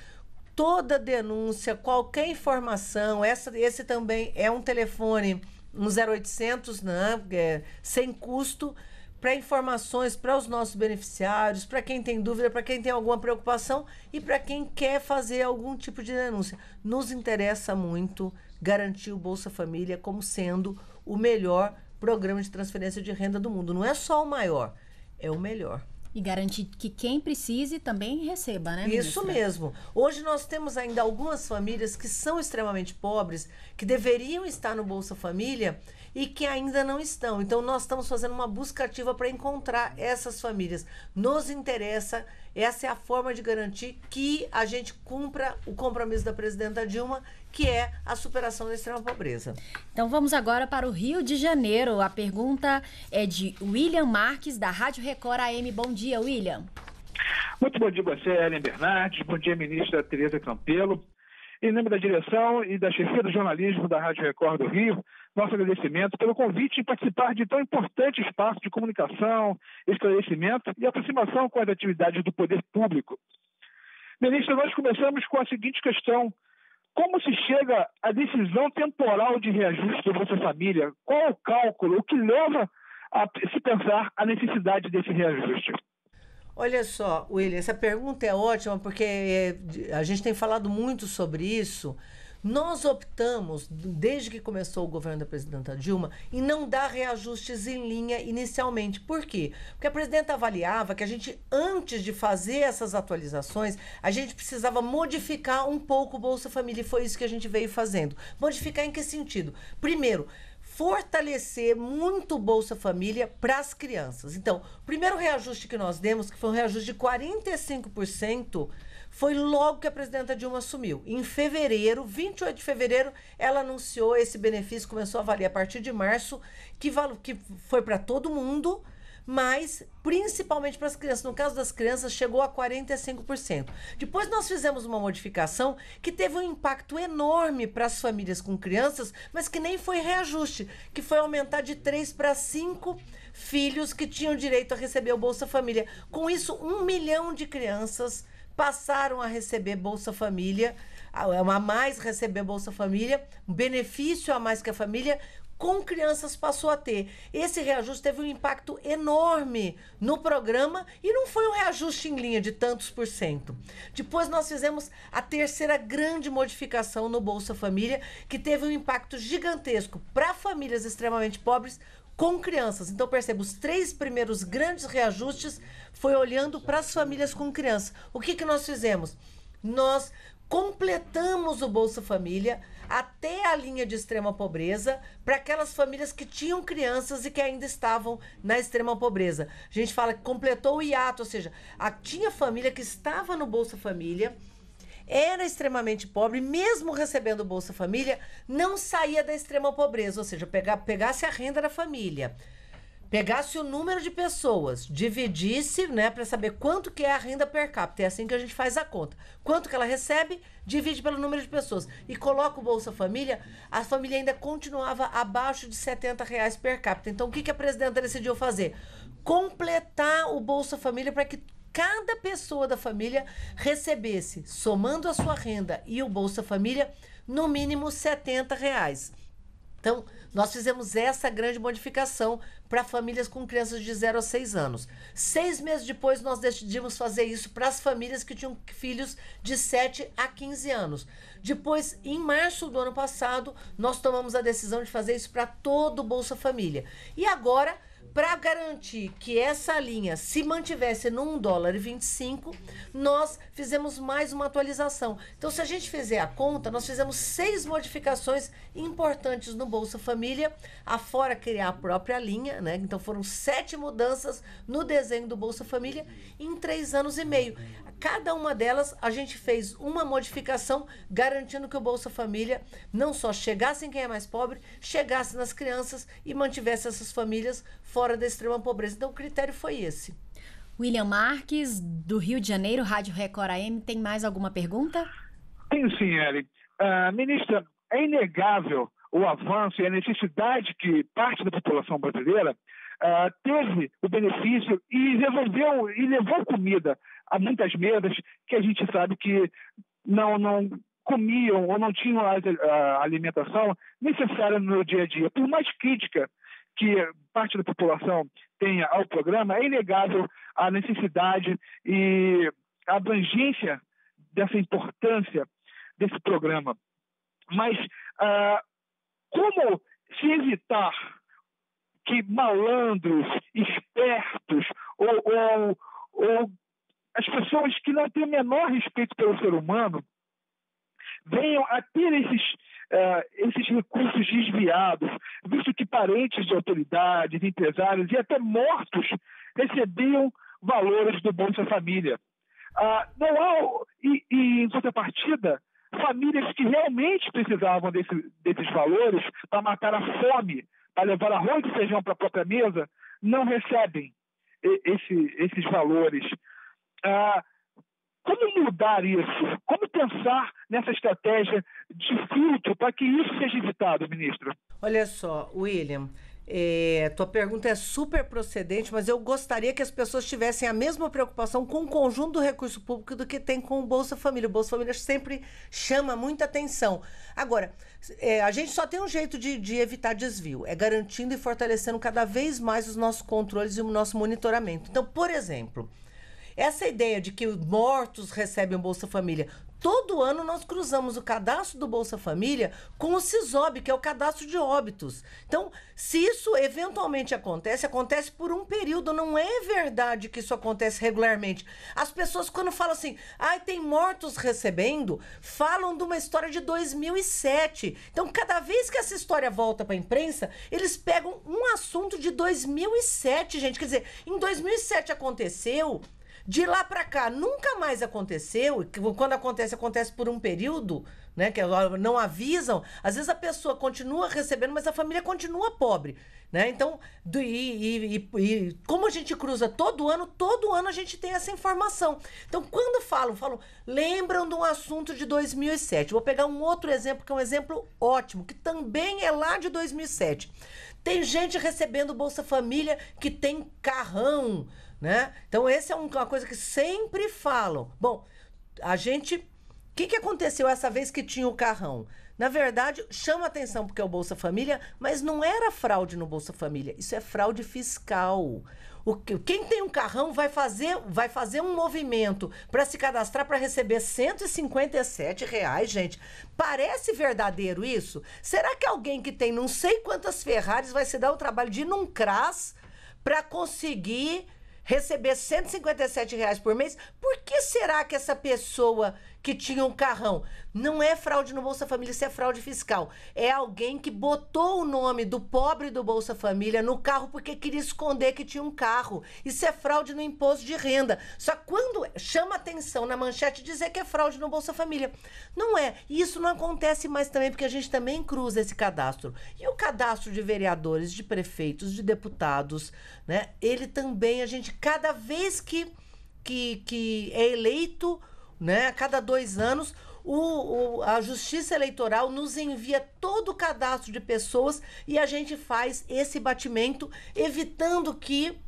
Toda denúncia, qualquer informação, essa, esse também é um telefone no 0800, né, é, sem custo, para informações para os nossos beneficiários, para quem tem dúvida, para quem tem alguma preocupação e para quem quer fazer algum tipo de denúncia. Nos interessa muito garantir o Bolsa Família como sendo o melhor programa de transferência de renda do mundo. Não é só o maior, é o melhor. E garantir que quem precise também receba, né? Ministra? Isso mesmo. Hoje nós temos ainda algumas famílias que são extremamente pobres, que deveriam estar no Bolsa Família e que ainda não estão. Então, nós estamos fazendo uma busca ativa para encontrar essas famílias. Nos interessa, essa é a forma de garantir que a gente cumpra o compromisso da presidenta Dilma, que é a superação da extrema pobreza. Então, vamos agora para o Rio de Janeiro. A pergunta é de William Marques, da Rádio Record AM. Bom dia, William. Muito bom dia você, Ellen Bernardes. Bom dia, ministra Tereza Campelo. Em nome da direção e da chefia do jornalismo da Rádio Record do Rio, nosso agradecimento pelo convite em participar de tão importante espaço de comunicação, esclarecimento e aproximação com as atividades do poder público. Ministro, nós começamos com a seguinte questão. Como se chega à decisão temporal de reajuste da Bolsa Família? Qual é o cálculo? O que leva a se pensar a necessidade desse reajuste? Olha só, William, essa pergunta é ótima porque eh, a gente tem falado muito sobre isso nós optamos, desde que começou o governo da presidenta Dilma, em não dar reajustes em linha inicialmente. Por quê? Porque a presidenta avaliava que a gente, antes de fazer essas atualizações, a gente precisava modificar um pouco o Bolsa Família e foi isso que a gente veio fazendo. Modificar em que sentido? Primeiro, fortalecer muito o Bolsa Família para as crianças. Então, o primeiro reajuste que nós demos, que foi um reajuste de 45%, foi logo que a presidenta Dilma assumiu. Em fevereiro, 28 de fevereiro, ela anunciou esse benefício, começou a valer a partir de março, que, valo, que foi para todo mundo, mas principalmente para as crianças. No caso das crianças, chegou a 45%. Depois nós fizemos uma modificação que teve um impacto enorme para as famílias com crianças, mas que nem foi reajuste, que foi aumentar de 3 para 5 filhos que tinham direito a receber o Bolsa Família. Com isso, um milhão de crianças passaram a receber Bolsa Família, é a mais receber Bolsa Família, um benefício a mais que a família, com crianças passou a ter. Esse reajuste teve um impacto enorme no programa e não foi um reajuste em linha de tantos por cento. Depois nós fizemos a terceira grande modificação no Bolsa Família, que teve um impacto gigantesco para famílias extremamente pobres, com crianças. Então perceba, os três primeiros grandes reajustes foi olhando para as famílias com crianças. O que, que nós fizemos? Nós completamos o Bolsa Família até a linha de extrema pobreza para aquelas famílias que tinham crianças e que ainda estavam na extrema pobreza. A gente fala que completou o hiato, ou seja, a, tinha família que estava no Bolsa Família era extremamente pobre, mesmo recebendo Bolsa Família, não saía da extrema pobreza, ou seja, pegar, pegasse a renda da família, pegasse o número de pessoas, dividisse, né, para saber quanto que é a renda per capita, é assim que a gente faz a conta. Quanto que ela recebe, divide pelo número de pessoas e coloca o Bolsa Família, a família ainda continuava abaixo de 70 reais per capita. Então, o que, que a presidenta decidiu fazer? Completar o Bolsa Família para que cada pessoa da família recebesse, somando a sua renda e o Bolsa Família, no mínimo 70 reais. Então, nós fizemos essa grande modificação para famílias com crianças de 0 a 6 anos. Seis meses depois, nós decidimos fazer isso para as famílias que tinham filhos de 7 a 15 anos. Depois, em março do ano passado, nós tomamos a decisão de fazer isso para todo o Bolsa Família. E agora para garantir que essa linha se mantivesse no num dólar e 25, nós fizemos mais uma atualização. Então, se a gente fizer a conta, nós fizemos seis modificações importantes no Bolsa Família, afora criar a própria linha, né? Então, foram sete mudanças no desenho do Bolsa Família em três anos e meio. Cada uma delas, a gente fez uma modificação garantindo que o Bolsa Família não só chegasse em quem é mais pobre, chegasse nas crianças e mantivesse essas famílias fora da extrema pobreza. Então, o critério foi esse. William Marques, do Rio de Janeiro, Rádio Record AM, tem mais alguma pergunta? Tenho sim, Eli. Uh, ah, ministra, é inegável o avanço e a necessidade que parte da população brasileira uh, teve o benefício e resolveu e levou comida a muitas mesas que a gente sabe que não, não comiam ou não tinham a, a alimentação necessária no dia a dia. Por mais crítica que parte da população tenha ao programa, é inegável a necessidade e a abrangência dessa importância desse programa. Mas ah, como se evitar que malandros, espertos ou, ou, ou as pessoas que não têm o menor respeito pelo ser humano venham a ter esses, ah, esses recursos desviados, visto que parentes de autoridades, empresários e até mortos recebiam valores do Bolsa Família. Ah, não há, e, e em contrapartida, famílias que realmente precisavam desse, desses valores para matar a fome, para levar arroz e feijão para a própria mesa, não recebem esse, esses valores. Ah, como mudar isso? Como pensar nessa estratégia de filtro para que isso seja evitado, ministro? Olha só, William, é, tua pergunta é super procedente, mas eu gostaria que as pessoas tivessem a mesma preocupação com o conjunto do recurso público do que tem com o Bolsa Família. O Bolsa Família sempre chama muita atenção. Agora, é, a gente só tem um jeito de, de, evitar desvio: é garantindo e fortalecendo cada vez mais os nossos controles e o nosso monitoramento. Então, por exemplo. Essa ideia de que os mortos recebem o Bolsa Família. Todo ano nós cruzamos o cadastro do Bolsa Família com o CISOB, que é o cadastro de óbitos. Então, se isso eventualmente acontece, acontece por um período. Não é verdade que isso acontece regularmente. As pessoas, quando falam assim, ai, ah, tem mortos recebendo, falam de uma história de 2007. Então, cada vez que essa história volta para a imprensa, eles pegam um assunto de 2007, gente. Quer dizer, em 2007 aconteceu, de lá para cá nunca mais aconteceu, quando acontece, acontece por um período, né, que não avisam. Às vezes a pessoa continua recebendo, mas a família continua pobre, né? Então, do, e, e, e, como a gente cruza todo ano, todo ano a gente tem essa informação. Então, quando falam, falam, lembram de um assunto de 2007. Vou pegar um outro exemplo que é um exemplo ótimo, que também é lá de 2007. Tem gente recebendo Bolsa Família que tem carrão, né? Então, essa é uma coisa que sempre falam. Bom, a gente. O que, que aconteceu essa vez que tinha o carrão? Na verdade, chama atenção porque é o Bolsa Família, mas não era fraude no Bolsa Família. Isso é fraude fiscal. O, quem tem um carrão vai fazer, vai fazer um movimento para se cadastrar para receber 157 reais, gente. Parece verdadeiro isso? Será que alguém que tem não sei quantas Ferraris vai se dar o trabalho de ir num CRAS para conseguir receber 157 reais por mês? Por que será que essa pessoa que tinha um carrão. Não é fraude no Bolsa Família, isso é fraude fiscal. É alguém que botou o nome do pobre do Bolsa Família no carro porque queria esconder que tinha um carro. Isso é fraude no imposto de renda. Só quando chama atenção na manchete dizer que é fraude no Bolsa Família. Não é. E isso não acontece mais também porque a gente também cruza esse cadastro. E o cadastro de vereadores, de prefeitos, de deputados, né? Ele também a gente cada vez que que, que é eleito né? A cada dois anos, o, o, a Justiça Eleitoral nos envia todo o cadastro de pessoas e a gente faz esse batimento, evitando que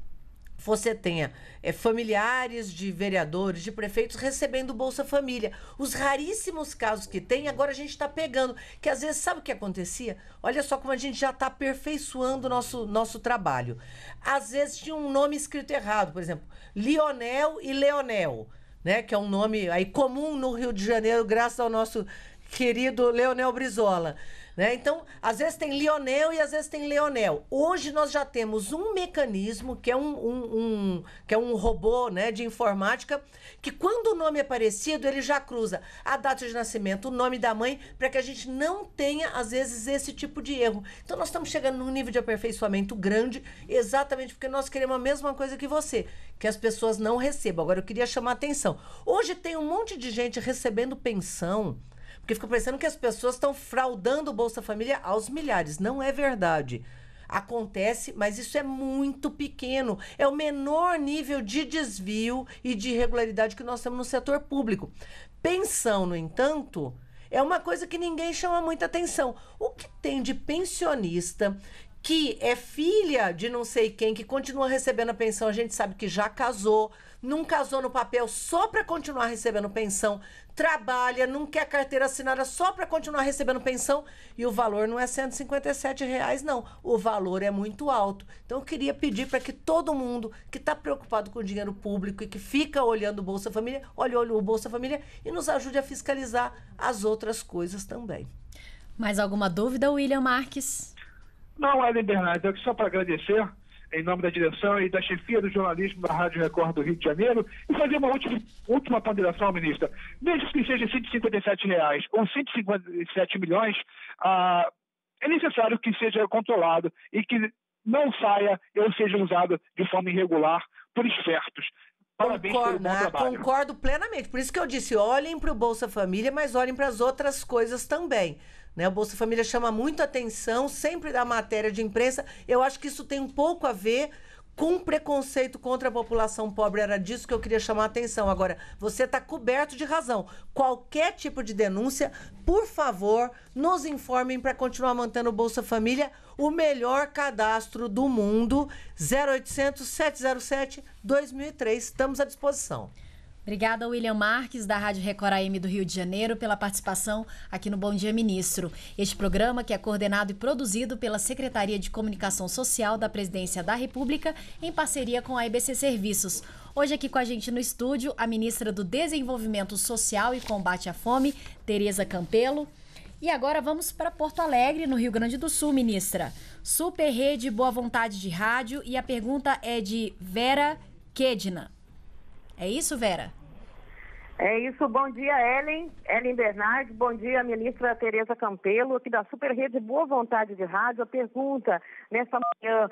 você tenha é, familiares de vereadores, de prefeitos recebendo Bolsa Família. Os raríssimos casos que tem, agora a gente está pegando. Que às vezes, sabe o que acontecia? Olha só como a gente já está aperfeiçoando o nosso, nosso trabalho. Às vezes tinha um nome escrito errado, por exemplo, Lionel e Leonel né? Que é um nome aí comum no Rio de Janeiro, graças ao nosso querido Leonel Brizola. Né? Então, às vezes tem Lionel e às vezes tem Leonel. Hoje nós já temos um mecanismo que é um, um, um que é um robô né, de informática que quando o nome é parecido, ele já cruza a data de nascimento, o nome da mãe, para que a gente não tenha, às vezes, esse tipo de erro. Então, nós estamos chegando num nível de aperfeiçoamento grande, exatamente porque nós queremos a mesma coisa que você, que as pessoas não recebam. Agora, eu queria chamar a atenção. Hoje tem um monte de gente recebendo pensão porque fica parecendo que as pessoas estão fraudando o Bolsa Família aos milhares. Não é verdade. Acontece, mas isso é muito pequeno. É o menor nível de desvio e de irregularidade que nós temos no setor público. Pensão, no entanto, é uma coisa que ninguém chama muita atenção. O que tem de pensionista que é filha de não sei quem, que continua recebendo a pensão, a gente sabe que já casou, não casou no papel só para continuar recebendo pensão, trabalha, não quer carteira assinada só para continuar recebendo pensão. E o valor não é 157 reais, não. O valor é muito alto. Então, eu queria pedir para que todo mundo que está preocupado com o dinheiro público e que fica olhando o Bolsa Família, olhe, olhe o Bolsa Família e nos ajude a fiscalizar as outras coisas também. Mais alguma dúvida, William Marques? Não, Ellen Bernardo, só para agradecer em nome da direção e da chefia do jornalismo da Rádio Record do Rio de Janeiro, e fazer uma última, última ponderação, ministra. Mesmo que seja 157 reais ou 157 milhões, ah, é necessário que seja controlado e que não saia ou seja usado de forma irregular por espertos. Parabéns concordo, pelo né? trabalho. Concordo plenamente. Por isso que eu disse, olhem para o Bolsa Família, mas olhem para as outras coisas também. Né? O Bolsa Família chama muito atenção, sempre da matéria de imprensa. Eu acho que isso tem um pouco a ver com preconceito contra a população pobre. Era disso que eu queria chamar a atenção. Agora, você está coberto de razão. Qualquer tipo de denúncia, por favor, nos informem para continuar mantendo o Bolsa Família o melhor cadastro do mundo. 0800 707 2003. Estamos à disposição. Obrigada, William Marques, da Rádio Record AM do Rio de Janeiro, pela participação aqui no Bom Dia Ministro. Este programa, que é coordenado e produzido pela Secretaria de Comunicação Social da Presidência da República, em parceria com a EBC Serviços. Hoje, aqui com a gente no estúdio, a ministra do Desenvolvimento Social e Combate à Fome, Tereza Campelo. E agora vamos para Porto Alegre, no Rio Grande do Sul, ministra. Super Rede Boa Vontade de Rádio. E a pergunta é de Vera Kedna. É isso, Vera? É isso, bom dia Ellen, Ellen Bernard. bom dia ministra Tereza Campelo, aqui da Super Rede Boa Vontade de Rádio, a pergunta nessa manhã,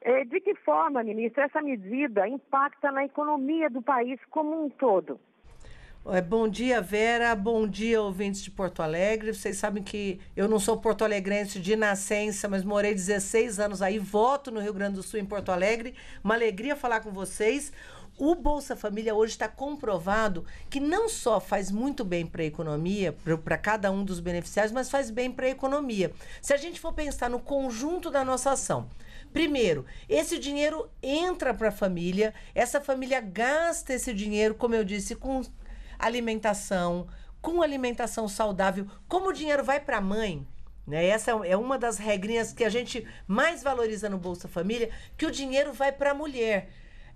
é, de que forma, ministra, essa medida impacta na economia do país como um todo? É, bom dia, Vera. Bom dia, ouvintes de Porto Alegre. Vocês sabem que eu não sou porto-alegrense de nascença, mas morei 16 anos aí, voto no Rio Grande do Sul, em Porto Alegre. Uma alegria falar com vocês o Bolsa Família hoje está comprovado que não só faz muito bem para a economia, para cada um dos beneficiários, mas faz bem para a economia. Se a gente for pensar no conjunto da nossa ação, primeiro, esse dinheiro entra para a família, essa família gasta esse dinheiro, como eu disse, com alimentação, com alimentação saudável. Como o dinheiro vai para a mãe, né, essa é uma das regrinhas que a gente mais valoriza no Bolsa Família, que o dinheiro vai para a mulher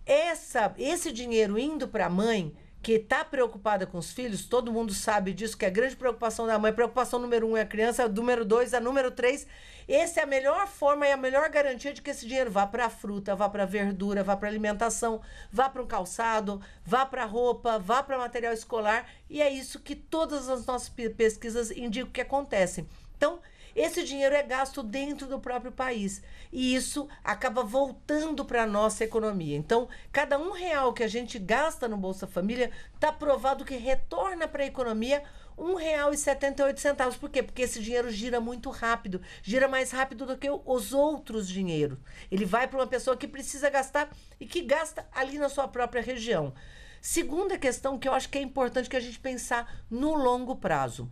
essa, esse dinheiro indo para a mãe, que está preocupada com os filhos, todo mundo sabe disso, que é a grande preocupação da mãe, preocupação número um é a criança, número dois, a número três. Essa é a melhor forma e a melhor garantia de que esse dinheiro vá para a fruta, vá para a verdura, vá para alimentação, vá para um calçado, vá para roupa, vá para material escolar. E é isso que todas as nossas pesquisas indicam que acontece. Então, esse dinheiro é gasto dentro do próprio país e isso acaba voltando para a nossa economia. Então, cada um real que a gente gasta no Bolsa Família está provado que retorna para a economia um real e setenta e oito centavos. Por quê? Porque esse dinheiro gira muito rápido, gira mais rápido do que os outros dinheiros. Ele vai para uma pessoa que precisa gastar e que gasta ali na sua própria região. Segunda questão que eu acho que é importante que a gente pensar no longo prazo.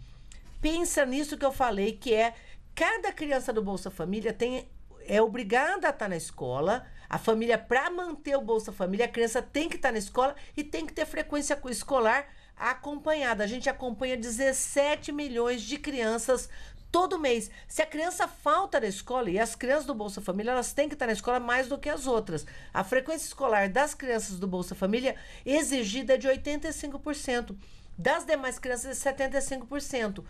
Pensa nisso que eu falei, que é Cada criança do Bolsa Família tem é obrigada a estar tá na escola. A família, para manter o Bolsa Família, a criança tem que estar tá na escola e tem que ter frequência escolar acompanhada. A gente acompanha 17 milhões de crianças todo mês. Se a criança falta na escola, e as crianças do Bolsa Família, elas têm que estar tá na escola mais do que as outras. A frequência escolar das crianças do Bolsa Família exigida é de 85%. Das demais crianças, é 75%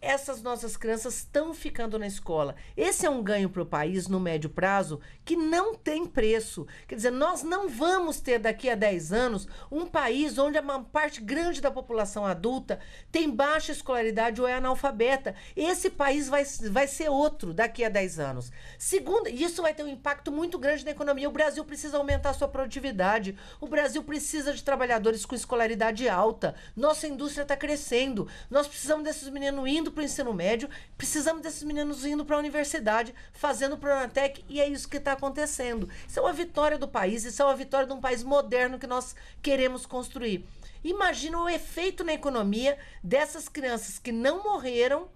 essas nossas crianças estão ficando na escola. Esse é um ganho para o país no médio prazo que não tem preço. Quer dizer, nós não vamos ter daqui a 10 anos um país onde uma parte grande da população adulta tem baixa escolaridade ou é analfabeta. Esse país vai, vai ser outro daqui a 10 anos. Segundo, isso vai ter um impacto muito grande na economia. O Brasil precisa aumentar sua produtividade. O Brasil precisa de trabalhadores com escolaridade alta. Nossa indústria está crescendo. Nós precisamos desses meninos indo indo para o ensino médio, precisamos desses meninos indo para a universidade, fazendo o Pronatec, e é isso que está acontecendo. Isso é uma vitória do país, isso é uma vitória de um país moderno que nós queremos construir. Imagina o efeito na economia dessas crianças que não morreram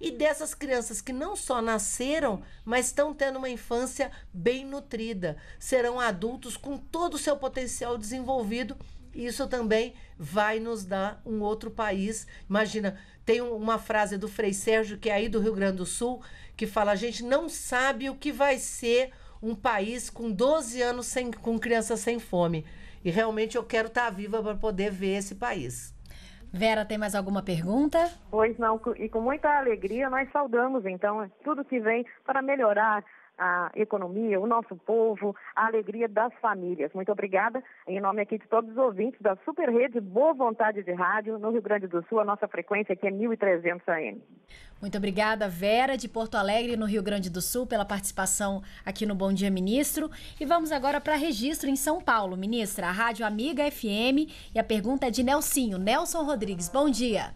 e dessas crianças que não só nasceram, mas estão tendo uma infância bem nutrida. Serão adultos com todo o seu potencial desenvolvido isso também vai nos dar um outro país. Imagina, tem uma frase do Frei Sérgio, que é aí do Rio Grande do Sul, que fala: a gente não sabe o que vai ser um país com 12 anos sem, com crianças sem fome. E realmente eu quero estar tá viva para poder ver esse país. Vera, tem mais alguma pergunta? Pois não, e com muita alegria nós saudamos então tudo que vem para melhorar a economia, o nosso povo, a alegria das famílias. Muito obrigada em nome aqui de todos os ouvintes da Super Rede Boa Vontade de Rádio no Rio Grande do Sul. A nossa frequência aqui é 1300 AM. Muito obrigada, Vera, de Porto Alegre, no Rio Grande do Sul, pela participação aqui no Bom Dia Ministro. E vamos agora para registro em São Paulo. Ministra, a Rádio Amiga FM e a pergunta é de Nelsinho. Nelson Rodrigues, bom dia.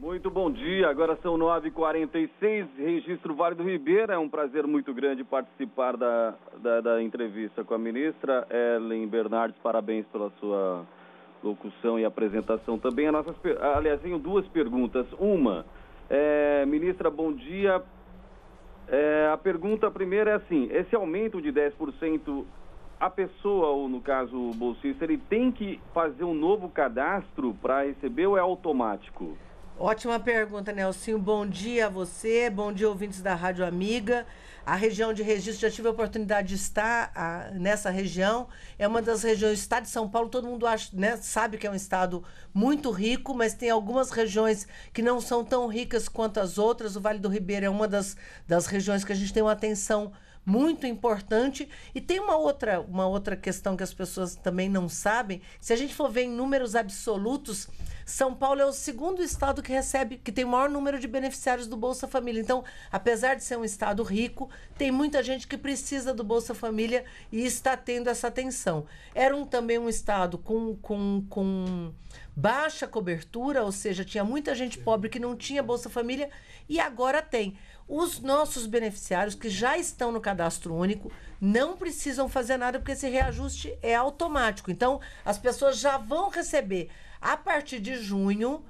Muito bom dia, agora são 9h46, registro Vale do Ribeira, é um prazer muito grande participar da, da, da entrevista com a ministra Ellen Bernardes, parabéns pela sua locução e apresentação também. A aliás, tenho duas perguntas. Uma, é, ministra, bom dia. É, a pergunta primeira é assim, esse aumento de 10%, a pessoa, ou no caso o bolsista, ele tem que fazer um novo cadastro para receber ou é automático? Ótima pergunta, Nelsinho. Bom dia a você, bom dia, ouvintes da Rádio Amiga. A região de registro, já tive a oportunidade de estar a, ah, nessa região. É uma das regiões, estado de São Paulo, todo mundo acha, né, sabe que é um estado muito rico, mas tem algumas regiões que não são tão ricas quanto as outras. O Vale do Ribeiro é uma das, das regiões que a gente tem uma atenção muito importante. E tem uma outra, uma outra questão que as pessoas também não sabem. Se a gente for ver em números absolutos, São Paulo é o segundo estado que recebe, que tem o maior número de beneficiários do Bolsa Família. Então, apesar de ser um estado rico, tem muita gente que precisa do Bolsa Família e está tendo essa atenção. Era um, também um estado com, com, com baixa cobertura, ou seja, tinha muita gente pobre que não tinha Bolsa Família e agora tem. Os nossos beneficiários que já estão no cadastro único não precisam fazer nada porque esse reajuste é automático. Então, as pessoas já vão receber a partir de junho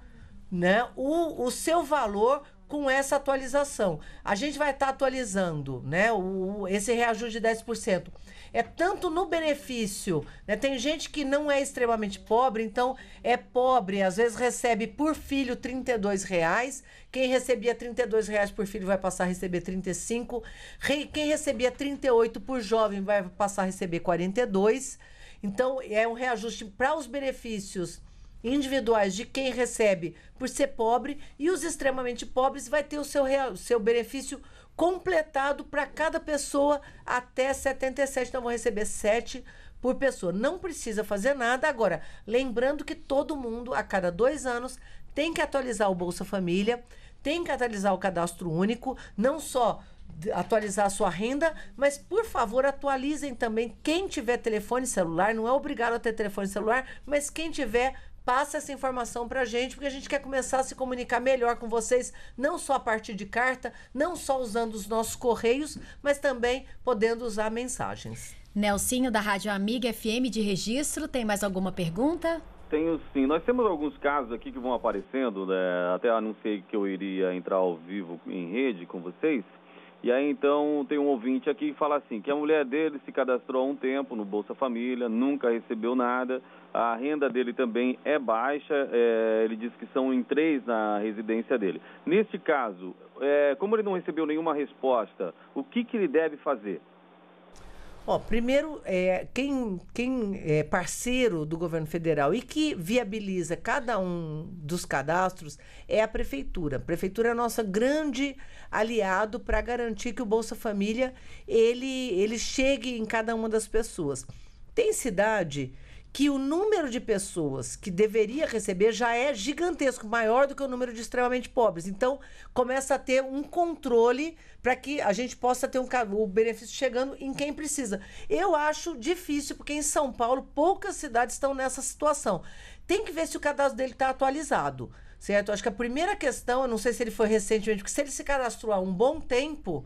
né, o, o seu valor com essa atualização. A gente vai estar tá atualizando né, o, esse reajuste de 10% é tanto no benefício. Né? Tem gente que não é extremamente pobre, então é pobre, às vezes recebe por filho 32 reais. Quem recebia 32 reais por filho vai passar a receber 35. Quem recebia 38 por jovem vai passar a receber 42. Então é um reajuste para os benefícios individuais de quem recebe por ser pobre e os extremamente pobres vai ter o seu, seu benefício completado para cada pessoa até 77. Então, vão receber 7 por pessoa. Não precisa fazer nada. Agora, lembrando que todo mundo, a cada dois anos, tem que atualizar o Bolsa Família, tem que atualizar o cadastro único, não só atualizar a sua renda, mas por favor atualizem também quem tiver telefone celular, não é obrigado a ter telefone celular, mas quem tiver passa essa informação para a gente, porque a gente quer começar a se comunicar melhor com vocês, não só a partir de carta, não só usando os nossos correios, mas também podendo usar mensagens. Nelsinho, da Rádio Amiga FM de Registro, tem mais alguma pergunta? Tenho sim. Nós temos alguns casos aqui que vão aparecendo, né? até anunciei que eu iria entrar ao vivo em rede com vocês. E aí então tem um ouvinte aqui que fala assim, que a mulher dele se cadastrou há um tempo no Bolsa Família, nunca recebeu nada, a renda dele também é baixa, é, ele diz que são em três na residência dele. Neste caso, é, como ele não recebeu nenhuma resposta, o que, que ele deve fazer? Ó, primeiro, é, quem, quem é parceiro do governo federal e que viabiliza cada um dos cadastros é a prefeitura. A prefeitura é a nossa grande aliado para garantir que o Bolsa Família ele, ele chegue em cada uma das pessoas. Tem cidade que o número de pessoas que deveria receber já é gigantesco, maior do que o número de extremamente pobres. Então, começa a ter um controle para que a gente possa ter um, o benefício chegando em quem precisa. Eu acho difícil, porque em São Paulo poucas cidades estão nessa situação. Tem que ver se o cadastro dele está atualizado, certo? Acho que a primeira questão, eu não sei se ele foi recentemente, porque se ele se cadastrou há um bom tempo,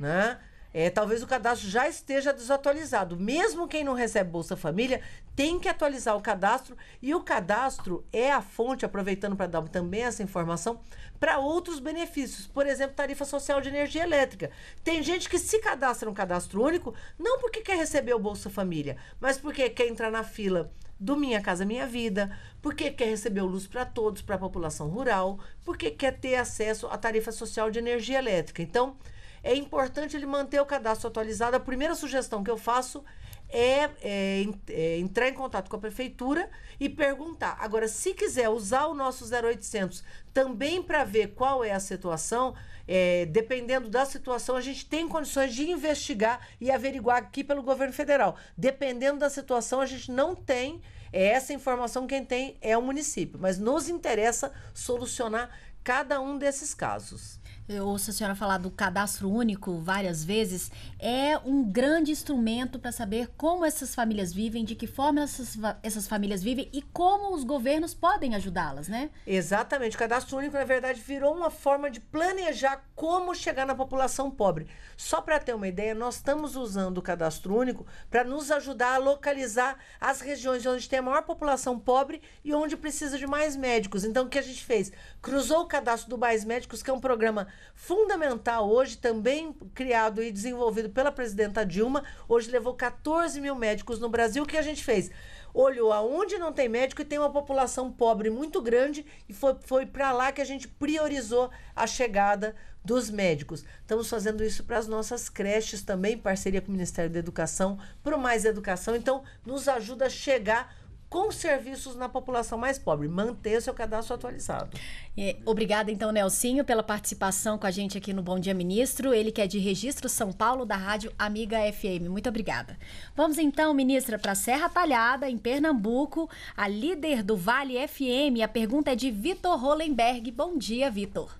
né? é, talvez o cadastro já esteja desatualizado. Mesmo quem não recebe Bolsa Família tem que atualizar o cadastro e o cadastro é a fonte, aproveitando para dar também essa informação, para outros benefícios. Por exemplo, tarifa social de energia elétrica. Tem gente que se cadastra no cadastro único, não porque quer receber o Bolsa Família, mas porque quer entrar na fila do Minha Casa Minha Vida, porque quer receber o luz para todos, para a população rural, porque quer ter acesso à tarifa social de energia elétrica. Então, é importante ele manter o cadastro atualizado. A primeira sugestão que eu faço é, é, é, entrar em contato com a prefeitura e perguntar. Agora, se quiser usar o nosso 0800 também para ver qual é a situação, é, dependendo da situação, a gente tem condições de investigar e averiguar aqui pelo governo federal. Dependendo da situação, a gente não tem é, essa informação, quem tem é o município. Mas nos interessa solucionar cada um desses casos. Eu ouço a senhora falar do cadastro único várias vezes. É um grande instrumento para saber como essas famílias vivem, de que forma essas, essas famílias vivem e como os governos podem ajudá-las, né? Exatamente. O cadastro único, na verdade, virou uma forma de planejar como chegar na população pobre. Só para ter uma ideia, nós estamos usando o cadastro único para nos ajudar a localizar as regiões onde tem a maior população pobre e onde precisa de mais médicos. Então, o que a gente fez? Cruzou o cadastro do Mais Médicos, que é um programa fundamental hoje, também criado e desenvolvido pela presidenta Dilma. Hoje levou 14 mil médicos no Brasil. O que a gente fez? Olhou aonde não tem médico e tem uma população pobre muito grande, e foi, foi para lá que a gente priorizou a chegada dos médicos. Estamos fazendo isso para as nossas creches também, em parceria com o Ministério da Educação, para o Mais Educação. Então, nos ajuda a chegar com serviços na população mais pobre. Manter seu cadastro atualizado. É, obrigada, então, Nelsinho, pela participação com a gente aqui no Bom Dia Ministro. Ele que é de Registro São Paulo, da Rádio Amiga FM. Muito obrigada. Vamos, então, ministra, para Serra Talhada, em Pernambuco, a líder do Vale FM. A pergunta é de Vitor Hollenberg. Bom dia, Vitor.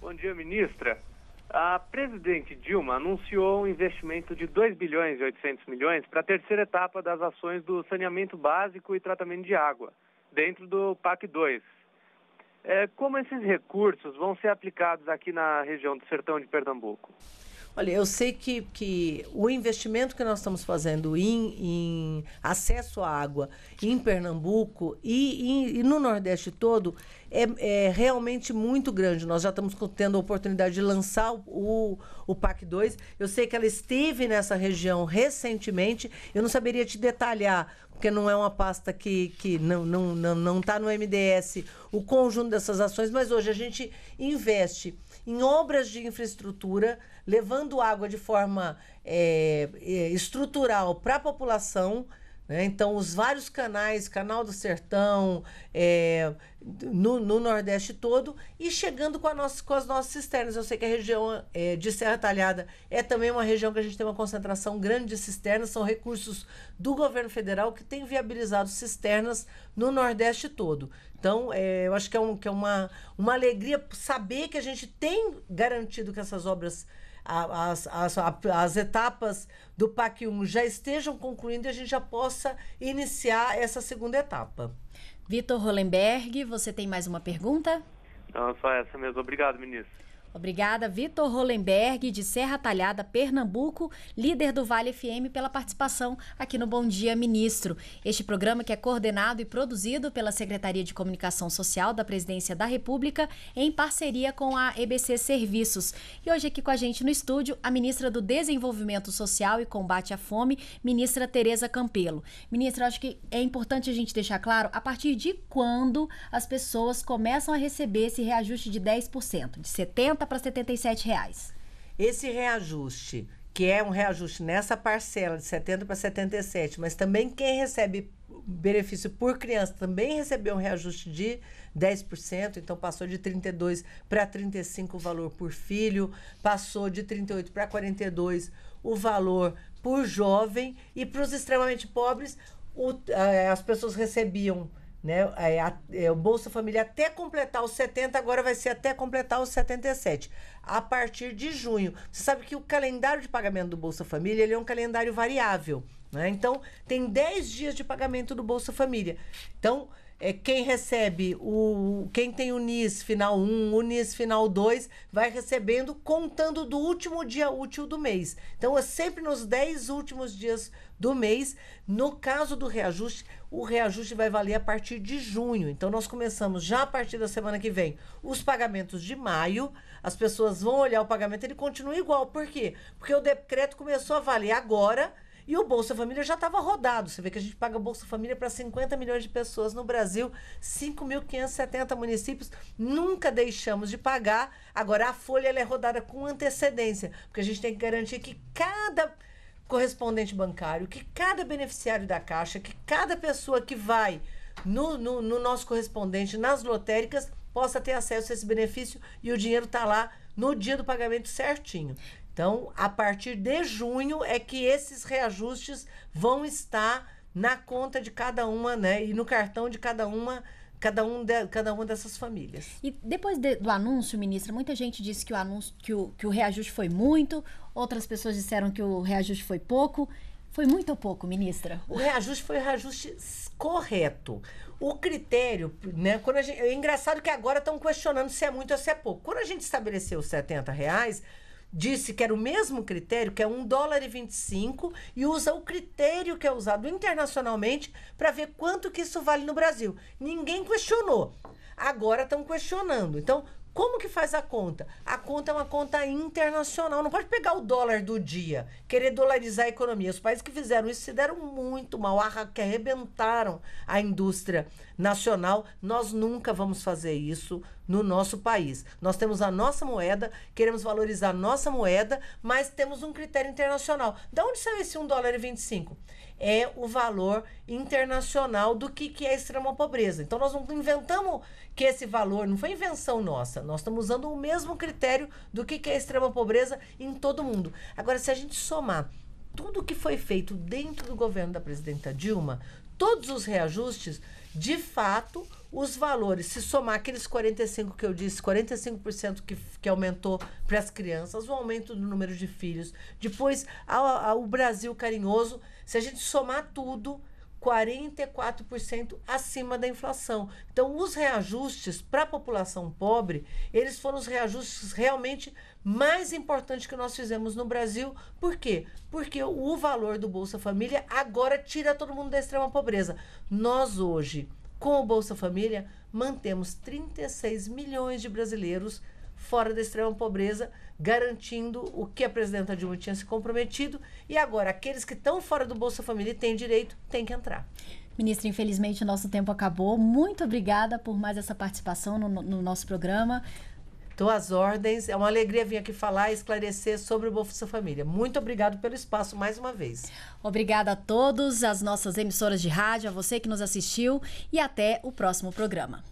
Bom dia, ministra. A presidente Dilma anunciou um investimento de 2 bilhões e 800 milhões para a terceira etapa das ações do saneamento básico e tratamento de água, dentro do PAC 2. É, como esses recursos vão ser aplicados aqui na região do Sertão de Pernambuco? Olha, eu sei que, que o investimento que nós estamos fazendo em, em acesso à água em Pernambuco e, e no Nordeste todo é, é, realmente muito grande. Nós já estamos tendo a oportunidade de lançar o, o PAC 2. Eu sei que ela esteve nessa região recentemente. Eu não saberia te detalhar, porque não é uma pasta que, que não está não, não, não tá no MDS, o conjunto dessas ações, mas hoje a gente investe em obras de infraestrutura, levando água de forma é, é estrutural para a população. Né? Então, os vários canais, Canal do Sertão, é, no, no, Nordeste todo, e chegando com, nossa, com, as nossas cisternas. Eu sei que a região é, de Serra Talhada é também uma região que a gente tem uma concentração grande de cisternas, são recursos do governo federal que tem viabilizado cisternas no Nordeste todo. Então, é, eu acho que é, um, que é uma, uma alegria saber que a gente tem garantido que essas obras, as, as, as etapas do PAC 1 já estejam concluindo e a gente já possa iniciar essa segunda etapa. Vitor Hollenberg, você tem mais uma pergunta? Não, só essa mesmo. Obrigado, ministro. Obrigada, Vitor Rolenberg, de Serra Talhada, Pernambuco, líder do Vale FM, pela participação aqui no Bom Dia Ministro. Este programa que é coordenado e produzido pela Secretaria de Comunicação Social da Presidência da República, em parceria com a EBC Serviços. E hoje aqui com a gente no estúdio, a ministra do Desenvolvimento Social e Combate à Fome, ministra Tereza Campelo. Ministra, acho que é importante a gente deixar claro a partir de quando as pessoas começam a receber esse reajuste de 10%, de 70% 70 para 77 reais. Esse reajuste, que é um reajuste nessa parcela de 70 para 77, mas também quem recebe benefício por criança também recebeu um reajuste de 10%, então passou de 32 para 35 o valor por filho, passou de 38 para 42 o valor por jovem e para os extremamente pobres o, eh, as pessoas recebiam né? É, a, é, o Bolsa Família até completar os 70, agora vai ser até completar os 77, a partir de junho. Você sabe que o calendário de pagamento do Bolsa Família ele é um calendário variável. Né? Então, tem 10 dias de pagamento do Bolsa Família. Então, é, quem recebe o. Quem tem o NIS final 1, o NIS final 2, vai recebendo contando do último dia útil do mês. Então, é sempre nos 10 últimos dias do mês. No caso do reajuste, o reajuste vai valer a partir de junho. Então, nós começamos já a partir da semana que vem os pagamentos de maio. As pessoas vão olhar o pagamento, ele continua igual. Por quê? Porque o decreto começou a valer agora. E o Bolsa Família já estava rodado. Você vê que a gente paga Bolsa Família para 50 milhões de pessoas no Brasil, 5.570 municípios. Nunca deixamos de pagar. Agora, a folha é rodada com antecedência, porque a gente tem que garantir que cada correspondente bancário, que cada beneficiário da Caixa, que cada pessoa que vai no, no, no nosso correspondente, nas lotéricas, possa ter acesso a esse benefício e o dinheiro está lá no dia do pagamento certinho. Então, a partir de junho é que esses reajustes vão estar na conta de cada uma, né? E no cartão de cada uma cada, um de, cada uma dessas famílias. E depois de, do anúncio, ministra, muita gente disse que o anúncio que o, que o reajuste foi muito, outras pessoas disseram que o reajuste foi pouco. Foi muito ou pouco, ministra? O reajuste foi o reajuste correto. O critério, né? Quando a gente, é engraçado que agora estão questionando se é muito ou se é pouco. Quando a gente estabeleceu os 70 reais, disse que era o mesmo critério, que é 1 dólar e 25, e usa o critério que é usado internacionalmente para ver quanto que isso vale no Brasil. Ninguém questionou. Agora estão questionando. Então, como que faz a conta? A conta é uma conta internacional. Não pode pegar o dólar do dia, querer dolarizar a economia. Os países que fizeram isso se deram muito mal, que arrebentaram a indústria nacional. Nós nunca vamos fazer isso no nosso país. Nós temos a nossa moeda, queremos valorizar a nossa moeda, mas temos um critério internacional. De onde saiu esse 1 dólar e 25? É o valor internacional do que, que é extrema pobreza. Então nós não inventamos que esse valor, não foi invenção nossa. Nós estamos usando o mesmo critério do que, que é extrema pobreza em todo mundo. Agora, se a gente somar tudo que foi feito dentro do governo da presidenta Dilma, todos os reajustes, de fato, os valores, se somar aqueles 45 que eu disse, 45% que, que aumentou para as crianças, o aumento do número de filhos, depois ao, ao Brasil carinhoso, se a gente somar tudo, 44% acima da inflação. Então, os reajustes para a população pobre, eles foram os reajustes realmente mais importante que nós fizemos no Brasil. Por quê? Porque o valor do Bolsa Família agora tira todo mundo da extrema pobreza. Nós hoje, com o Bolsa Família, mantemos 36 milhões de brasileiros fora da extrema pobreza, garantindo o que a presidenta Dilma tinha se comprometido. E agora, aqueles que estão fora do Bolsa Família e têm direito, têm que entrar. Ministra, infelizmente o nosso tempo acabou. Muito obrigada por mais essa participação no, no nosso programa. Estou às ordens. É uma alegria vir aqui falar e esclarecer sobre o Bolsa Família. Muito obrigado pelo espaço mais uma vez. Obrigada a todos, as nossas emissoras de rádio, a você que nos assistiu e até o próximo programa.